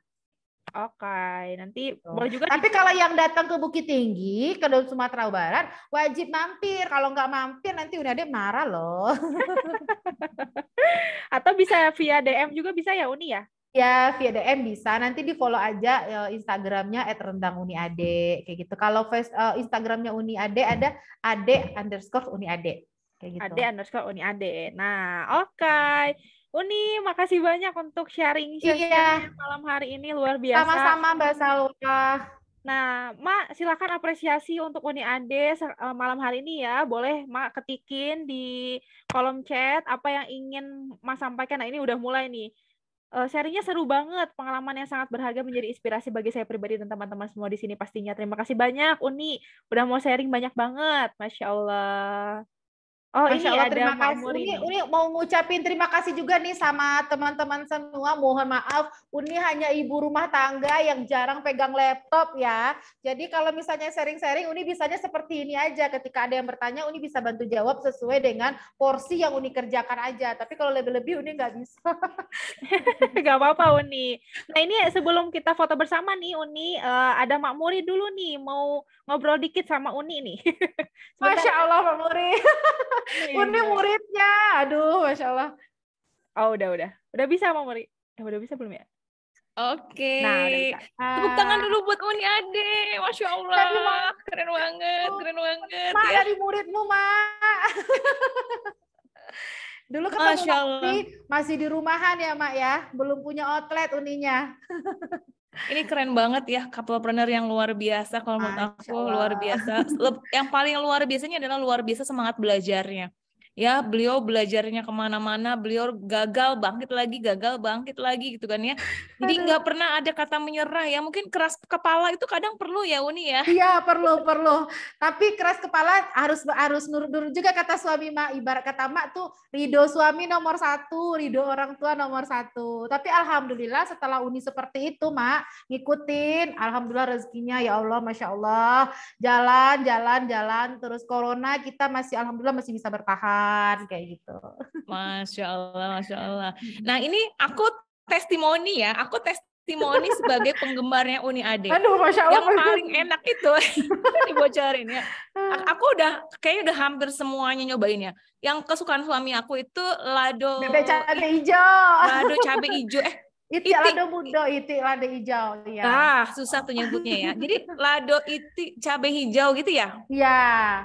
Oke, okay. nanti so. boleh juga. Tapi kalau yang datang ke Bukit Tinggi, ke Sumatera Barat, wajib mampir. Kalau nggak mampir, nanti udah dia marah loh. [LAUGHS] Atau bisa via DM juga bisa ya Uni ya? Ya via DM bisa. Nanti di follow aja eh, Instagramnya @rendanguniade kayak gitu. Kalau face uh, Instagramnya Uniade ada ade underscore uniade. Kayak gitu. Ade underscore Uni Ade. Nah, oke. Okay. Uni, oh, makasih banyak untuk sharing sharing iya. malam hari ini luar biasa. Sama-sama Mbak Salwa. Nah, Mak, silakan apresiasi untuk Uni Ade eh, malam hari ini ya. Boleh Mak ketikin di kolom chat apa yang ingin Mas sampaikan. Nah, ini udah mulai nih. Uh, sharingnya seru banget, pengalaman yang sangat berharga menjadi inspirasi bagi saya pribadi dan teman-teman semua di sini pastinya. Terima kasih banyak Uni, udah mau sharing banyak banget, masya Allah. Oh Masya ini Allah, terima kasih. Uni, Uni mau ngucapin terima kasih juga nih sama teman-teman semua. Mohon maaf, Uni hanya ibu rumah tangga yang jarang pegang laptop ya. Jadi kalau misalnya sharing-sharing, Uni bisanya seperti ini aja. Ketika ada yang bertanya, Uni bisa bantu jawab sesuai dengan porsi yang Uni kerjakan aja. Tapi kalau lebih-lebih, Uni nggak bisa. [LAUGHS] nggak apa-apa, Uni. Nah ini sebelum kita foto bersama nih, Uni, uh, ada Mak Muri dulu nih, mau ngobrol dikit sama Uni nih. [LAUGHS] Masya Allah, Mak Muri. [LAUGHS] Murni iya, muridnya. Aduh, Masya Allah. Oh, udah, udah. Udah bisa mau murid. Eh, udah bisa belum ya? Oke. Okay. Nah, Tepuk tangan dulu buat Uni Ade. Ah, Masya Allah. Keren Ma. Keren banget, keren banget. Mak, ya. dari muridmu, Mak. [LAUGHS] dulu ketemu Masya Allah. masih di rumahan ya, Mak ya. Belum punya outlet uninya. [LAUGHS] Ini keren banget ya couplepreneur yang luar biasa kalau menurut aku luar biasa. yang paling luar biasanya adalah luar biasa semangat belajarnya ya beliau belajarnya kemana-mana beliau gagal bangkit lagi gagal bangkit lagi gitu kan ya jadi nggak pernah ada kata menyerah ya mungkin keras kepala itu kadang perlu ya Uni ya iya perlu perlu tapi keras kepala harus harus nurut nurut juga kata suami mak ibarat kata mak tuh ridho suami nomor satu ridho orang tua nomor satu tapi alhamdulillah setelah Uni seperti itu mak ngikutin alhamdulillah rezekinya ya Allah masya Allah jalan jalan jalan terus corona kita masih alhamdulillah masih bisa bertahan depan kayak gitu. Masya Allah, masya Allah. [LAUGHS] Nah ini aku testimoni ya, aku testimoni sebagai penggemarnya Uni Ade. Aduh, masya Allah. Yang paling enak itu [LAUGHS] dibocorin ya. Ah. Aku udah kayaknya udah hampir semuanya nyobain ya. Yang kesukaan suami aku itu lado. Bebek cabai hijau. Lado cabai hijau. Eh Iti, lado mudo, iti lado hijau ya. Ah, susah tuh nyebutnya ya. Jadi lado iti cabai hijau gitu ya? Iya.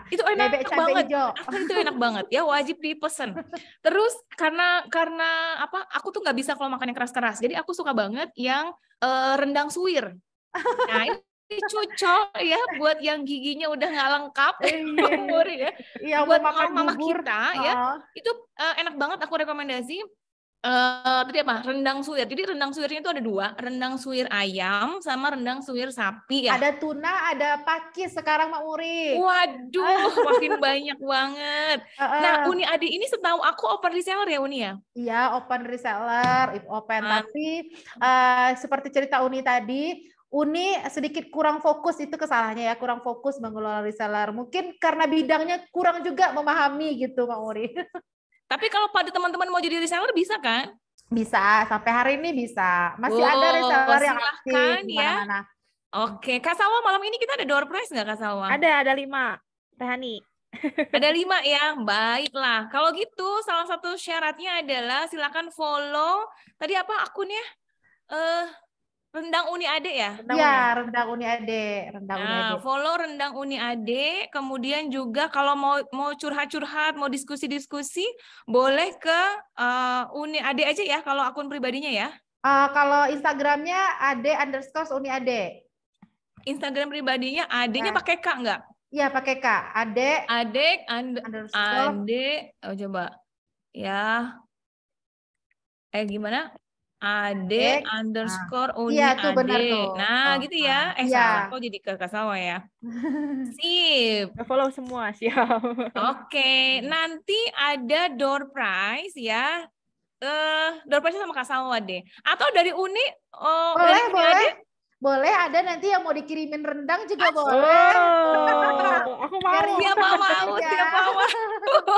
Itu enak Bebek banget. Hijau. Aku [LAUGHS] itu enak banget ya, wajib dipesen. Terus karena karena apa? Aku tuh nggak bisa kalau makan yang keras-keras. Jadi aku suka banget yang uh, rendang suwir. Nah, ini cocok ya buat yang giginya udah nggak lengkap iya. umur [LAUGHS] ya. Iya, buat mama, mama kita uh. ya. Itu uh, enak banget aku rekomendasi uh, tadi apa rendang suwir jadi rendang suwirnya itu ada dua rendang suwir ayam sama rendang suwir sapi ya ada tuna ada pakis sekarang Mak Muri waduh ah. makin banyak banget nah Uni Adi ini setahu aku open reseller ya Uni ya iya open reseller if open uh. tapi uh, seperti cerita Uni tadi Uni sedikit kurang fokus itu kesalahannya ya, kurang fokus mengelola reseller. Mungkin karena bidangnya kurang juga memahami gitu, mauri Uri. [LAUGHS] Tapi kalau pada teman-teman mau jadi reseller bisa kan? Bisa, sampai hari ini bisa. Masih wow, ada reseller yang aktif ya. di mana-mana. Oke, Kak Salwa malam ini kita ada door prize nggak Kak Salwa? Ada, ada lima. Tehani. [LAUGHS] ada lima ya, baiklah. Kalau gitu salah satu syaratnya adalah silakan follow. Tadi apa akunnya? Eh, uh, Rendang Uni Ade ya? Rendang ya, Rendang Uni Ade, Rendang nah, Uni Ade. follow Rendang Uni Ade, kemudian juga kalau mau mau curhat-curhat, mau diskusi-diskusi, boleh ke uh, Uni Ade aja ya kalau akun pribadinya ya. Uh, kalau Instagramnya Ade underscore Uni Ade. Instagram pribadinya adenya nah. pakai Kak enggak? Iya, pakai K. Ade Ade and, underscore Ade oh coba. Ya. Eh gimana? AD underscore Uni nah, iya, tuh, Nah, oh, gitu ya. Ah, eh, ya. salah kok jadi ke Kasawa ya. [LAUGHS] Sip. Follow semua, siap. Oke, okay. [LAUGHS] nanti ada door prize ya. Eh, uh, door prize sama Kasawa deh. Atau dari Uni oh boleh, boleh. Boleh ada nanti yang mau dikirimin rendang juga oh, boleh. aku mau. Siapa mau, siapa mau. Ya.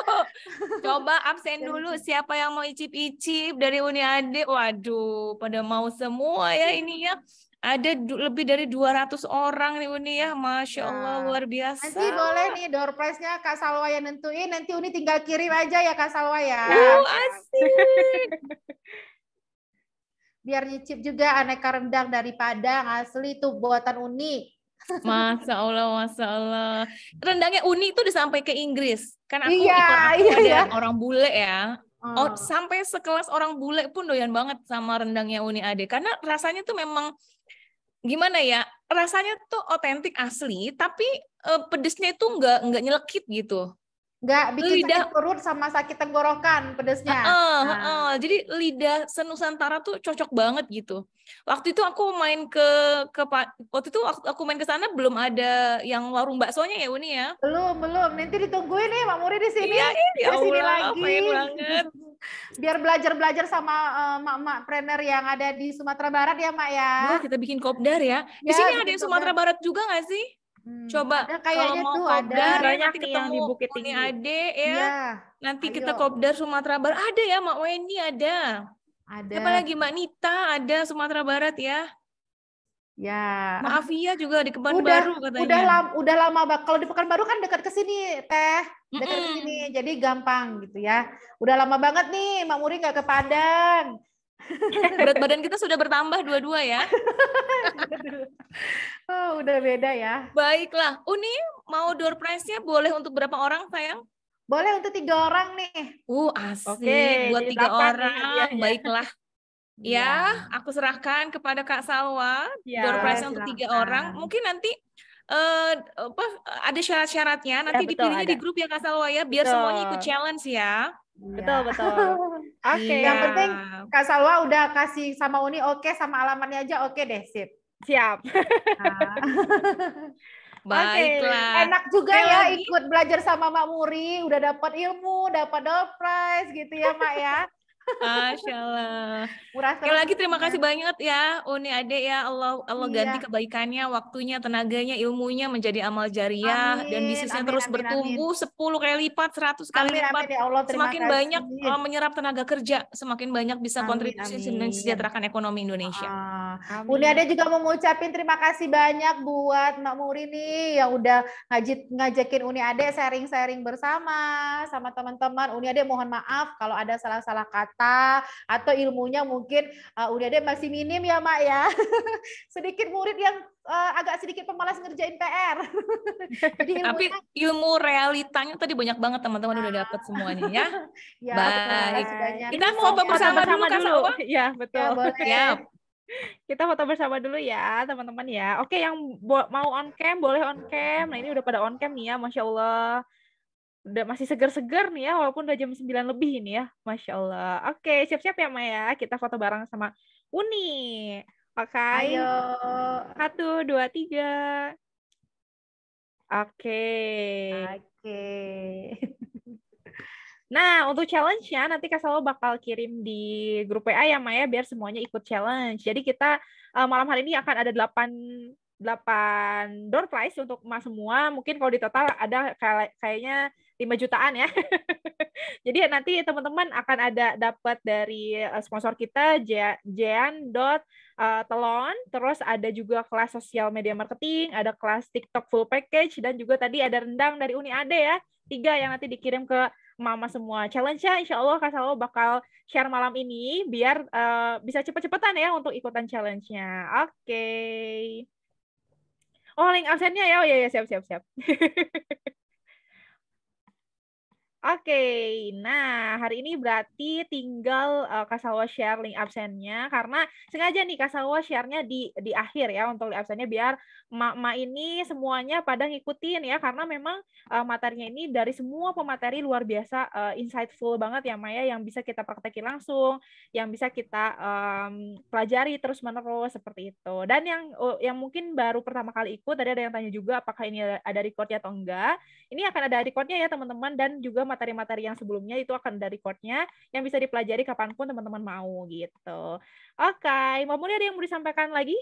[LAUGHS] Coba absen dulu gitu. siapa yang mau icip-icip dari Uni Ade? Waduh, pada mau semua ya ini ya ada lebih dari 200 orang nih Uni ya, Masya iya. Allah nah. luar biasa. Nanti boleh nih door prize-nya Kak Salwa yang nentuin, nanti Uni tinggal kirim aja ya Kak Salwa ya. Oh, asik. [LAUGHS] biar nyicip juga aneka rendang dari Padang asli tuh buatan Uni. [LAUGHS] Masya Allah, Masya Allah. Rendangnya Uni tuh udah ke Inggris. Kan aku iya, iya, iya. orang bule ya. Oh, hmm. sampai sekelas orang bule pun doyan banget sama rendangnya Uni Ade karena rasanya tuh memang gimana ya rasanya tuh otentik asli tapi uh, pedesnya itu nggak nggak nyelekit gitu nggak bikin lidah, sakit perut sama sakit tenggorokan pedesnya. Uh, uh, uh. uh, jadi lidah senusantara tuh cocok banget gitu. Waktu itu aku main ke ke waktu itu aku, main ke sana belum ada yang warung baksonya ya Uni ya. Belum belum. Nanti ditungguin nih Mak Muri di sini. Iya, iya, ya di sini lagi. banget. [LAUGHS] Biar belajar-belajar sama mak eh, mak-mak trainer yang ada di Sumatera Barat ya Mak ya. Wah, kita bikin kopdar ya. Di ya, sini ada yang Sumatera Barat juga nggak sih? Hmm. Coba ada kayaknya kalau mau tuh kopdar, ada nanti ketemu yang di Bukit Tinggi. Ade ya. ya nanti ayo. kita kopdar Sumatera Barat. Ada ya Mak Weni ada. Ada. Siapa lagi Mak Nita ada Sumatera Barat ya. Ya. Maaf ya juga di Kebun udah, katanya. Udah lama, udah lama Kalau di Pekanbaru kan dekat ke sini, Teh. Dekat mm ke sini. Jadi gampang gitu ya. Udah lama banget nih Mak Muri nggak ke Padang. [LAUGHS] Berat badan kita sudah bertambah dua-dua ya. [LAUGHS] oh, udah beda ya. Baiklah. Uni, mau door prize-nya boleh untuk berapa orang, sayang? Boleh untuk tiga orang nih. Uh, asik. Oke, Buat tiga orang. Ya, ya. Baiklah. Ya, ya, aku serahkan kepada Kak Salwa ya, door prize untuk tiga orang. Mungkin nanti uh, apa ada syarat-syaratnya. Nanti ya, dipilihnya di grup ya Kak Salwa ya, biar betul. semuanya ikut challenge ya. Iya. Betul, betul. [LAUGHS] Oke. Okay. Iya. Yang penting Kak Salwa udah kasih sama Uni oke, okay, sama alamannya aja oke okay deh, sip. Siap. Nah. [LAUGHS] Baiklah. Okay. Enak juga Kayak ya lagi. ikut belajar sama Mak Muri, udah dapat ilmu, dapat door prize gitu ya, Mak ya. Masya Allah. Sekali lagi terima kasih banyak ya Uni Ade ya. Allah Allah iya. ganti kebaikannya, waktunya, tenaganya, ilmunya menjadi amal jariah amin, dan bisnisnya amin, terus bertumbuh amin. 10 kali lipat, 100 kali amin, lipat. Amin, ya Allah, semakin kasih. banyak amin. Uh, menyerap tenaga kerja, semakin banyak bisa amin, kontribusi amin. dan sejahterakan ekonomi Indonesia. Ah, Uni Ade juga mengucapkan terima kasih banyak buat Mak Muri nih yang udah ngajit ngajakin Uni Ade sharing-sharing bersama sama teman-teman. Uni Ade mohon maaf kalau ada salah-salah kata kata atau ilmunya mungkin uh, udah deh masih minim ya mak ya [LAUGHS] sedikit murid yang uh, agak sedikit pemalas ngerjain PR [LAUGHS] Jadi ilmunya... tapi ilmu realitanya tadi banyak banget teman-teman udah dapat ah. semuanya ya, [LAUGHS] ya baik betul, kita mau foto bersama, ya. dulu, dulu. ya betul ya, boleh. Ya kita foto bersama dulu ya teman-teman ya oke yang mau on cam boleh on cam nah ini udah pada on cam nih ya masya allah udah masih segar-segar nih ya walaupun udah jam 9 lebih ini ya Masya Allah oke siap-siap ya Maya kita foto bareng sama Uni pakai Ayo. satu dua tiga oke oke [LAUGHS] Nah, untuk challenge-nya nanti Kak Salo bakal kirim di grup WA ya Maya biar semuanya ikut challenge. Jadi kita uh, malam hari ini akan ada delapan 8 door prize untuk Mas semua. Mungkin kalau di total ada kayaknya 5 jutaan ya. [LAUGHS] Jadi nanti teman-teman akan ada dapat dari eh, sponsor kita Jean dot eh, Telon, terus ada juga kelas sosial media marketing, ada kelas TikTok full package dan juga tadi ada rendang dari Uni Ade ya. Tiga yang nanti dikirim ke mama semua. Challenge-nya insya Allah Kak Salo bakal share malam ini biar uh, bisa cepet-cepetan ya untuk ikutan challenge-nya. Oke. Okay. Oh, link absennya ya. Oh iya, iya siap siap siap. [LAUGHS] Oke, nah hari ini berarti tinggal uh, eh, Kasawa share link absennya karena sengaja nih Kasawa sharenya di di akhir ya untuk link absennya biar emak-emak ini semuanya pada ngikutin ya karena memang uh, materinya ini dari semua pemateri luar biasa uh, insightful banget ya Maya yang bisa kita praktekin langsung, yang bisa kita um, pelajari terus-menerus seperti itu. Dan yang uh, yang mungkin baru pertama kali ikut tadi ada yang tanya juga apakah ini ada recordnya atau enggak. Ini akan ada recordnya ya teman-teman dan juga materi-materi yang sebelumnya itu akan dari recordnya yang bisa dipelajari kapanpun teman-teman mau gitu. Oke, okay. mau mulai ada yang mau disampaikan lagi?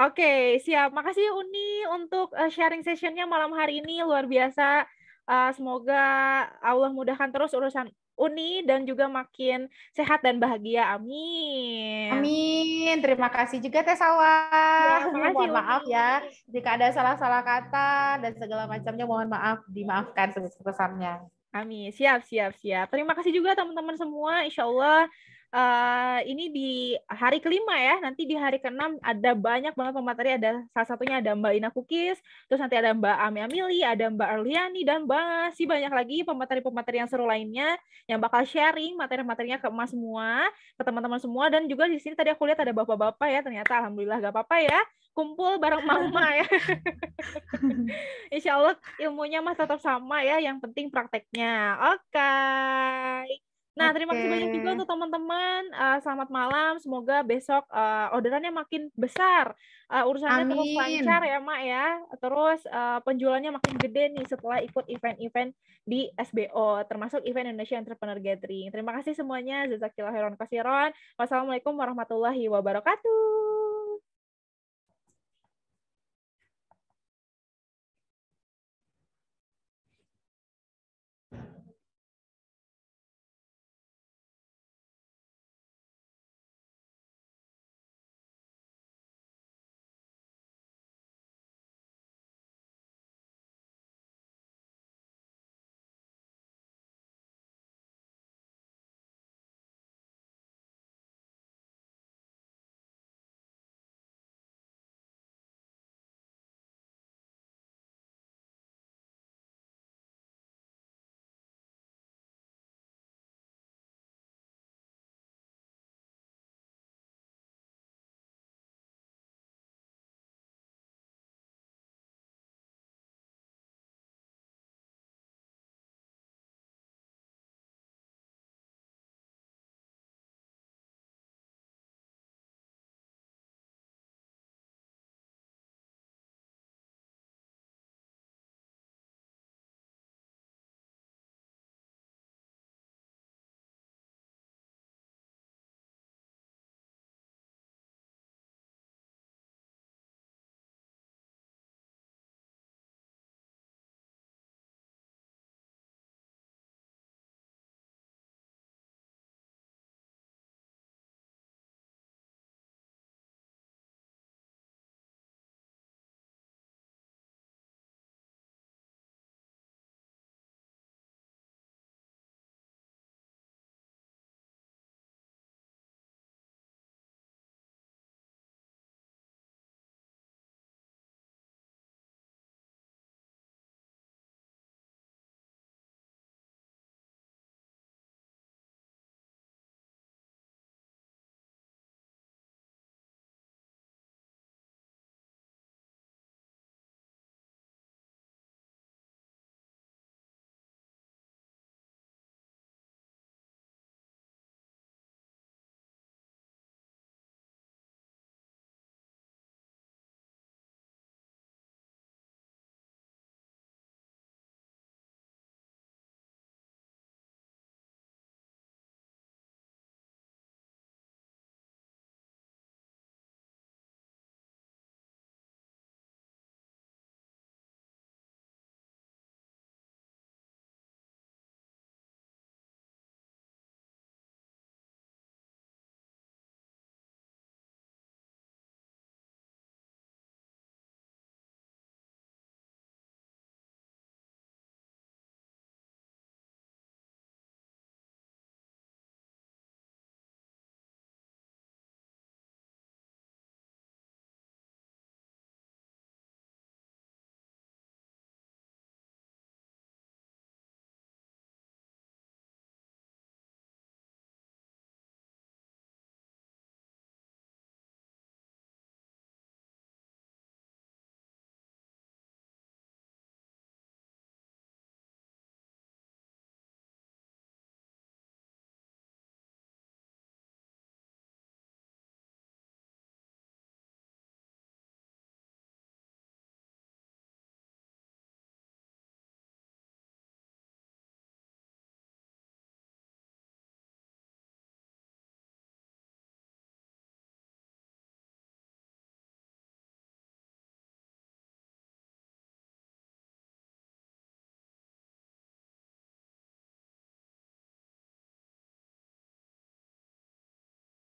Oke, okay, siap. Makasih ya, Uni untuk eh, sharing sessionnya malam hari ini luar biasa. Eh, semoga Allah mudahkan terus urusan uni dan juga makin sehat dan bahagia. Amin. Amin. Terima kasih juga Teh Sawah. Ya, [LAUGHS] mohon maaf ya jika ada salah-salah kata dan segala macamnya mohon maaf dimaafkan sebesar-besarnya. Amin. Siap, siap, siap. Terima kasih juga teman-teman semua. Insya Allah uh, ini di hari kelima ya, nanti di hari keenam ada banyak banget pemateri, ada salah satunya ada Mbak Ina Kukis, terus nanti ada Mbak Ami Amili, ada Mbak Arliani, dan masih banyak lagi pemateri-pemateri yang seru lainnya yang bakal sharing materi-materinya ke emas semua, ke teman-teman semua, dan juga di sini tadi aku lihat ada bapak-bapak ya, ternyata alhamdulillah gak apa-apa ya, kumpul bareng mama ya. [LAUGHS] Insya Allah ilmunya mas tetap sama ya, yang penting prakteknya. Oke. Okay. Nah, terima kasih banyak juga untuk teman-teman. Uh, selamat malam. Semoga besok uh, orderannya makin besar. Uh, urusannya Amin. terus lancar ya, Mak ya. Terus uh, penjualannya makin gede nih setelah ikut event-event di SBO, termasuk event Indonesia Entrepreneur Gathering. Terima kasih semuanya. Jazakillah Heron kasiron. Wassalamualaikum warahmatullahi wabarakatuh.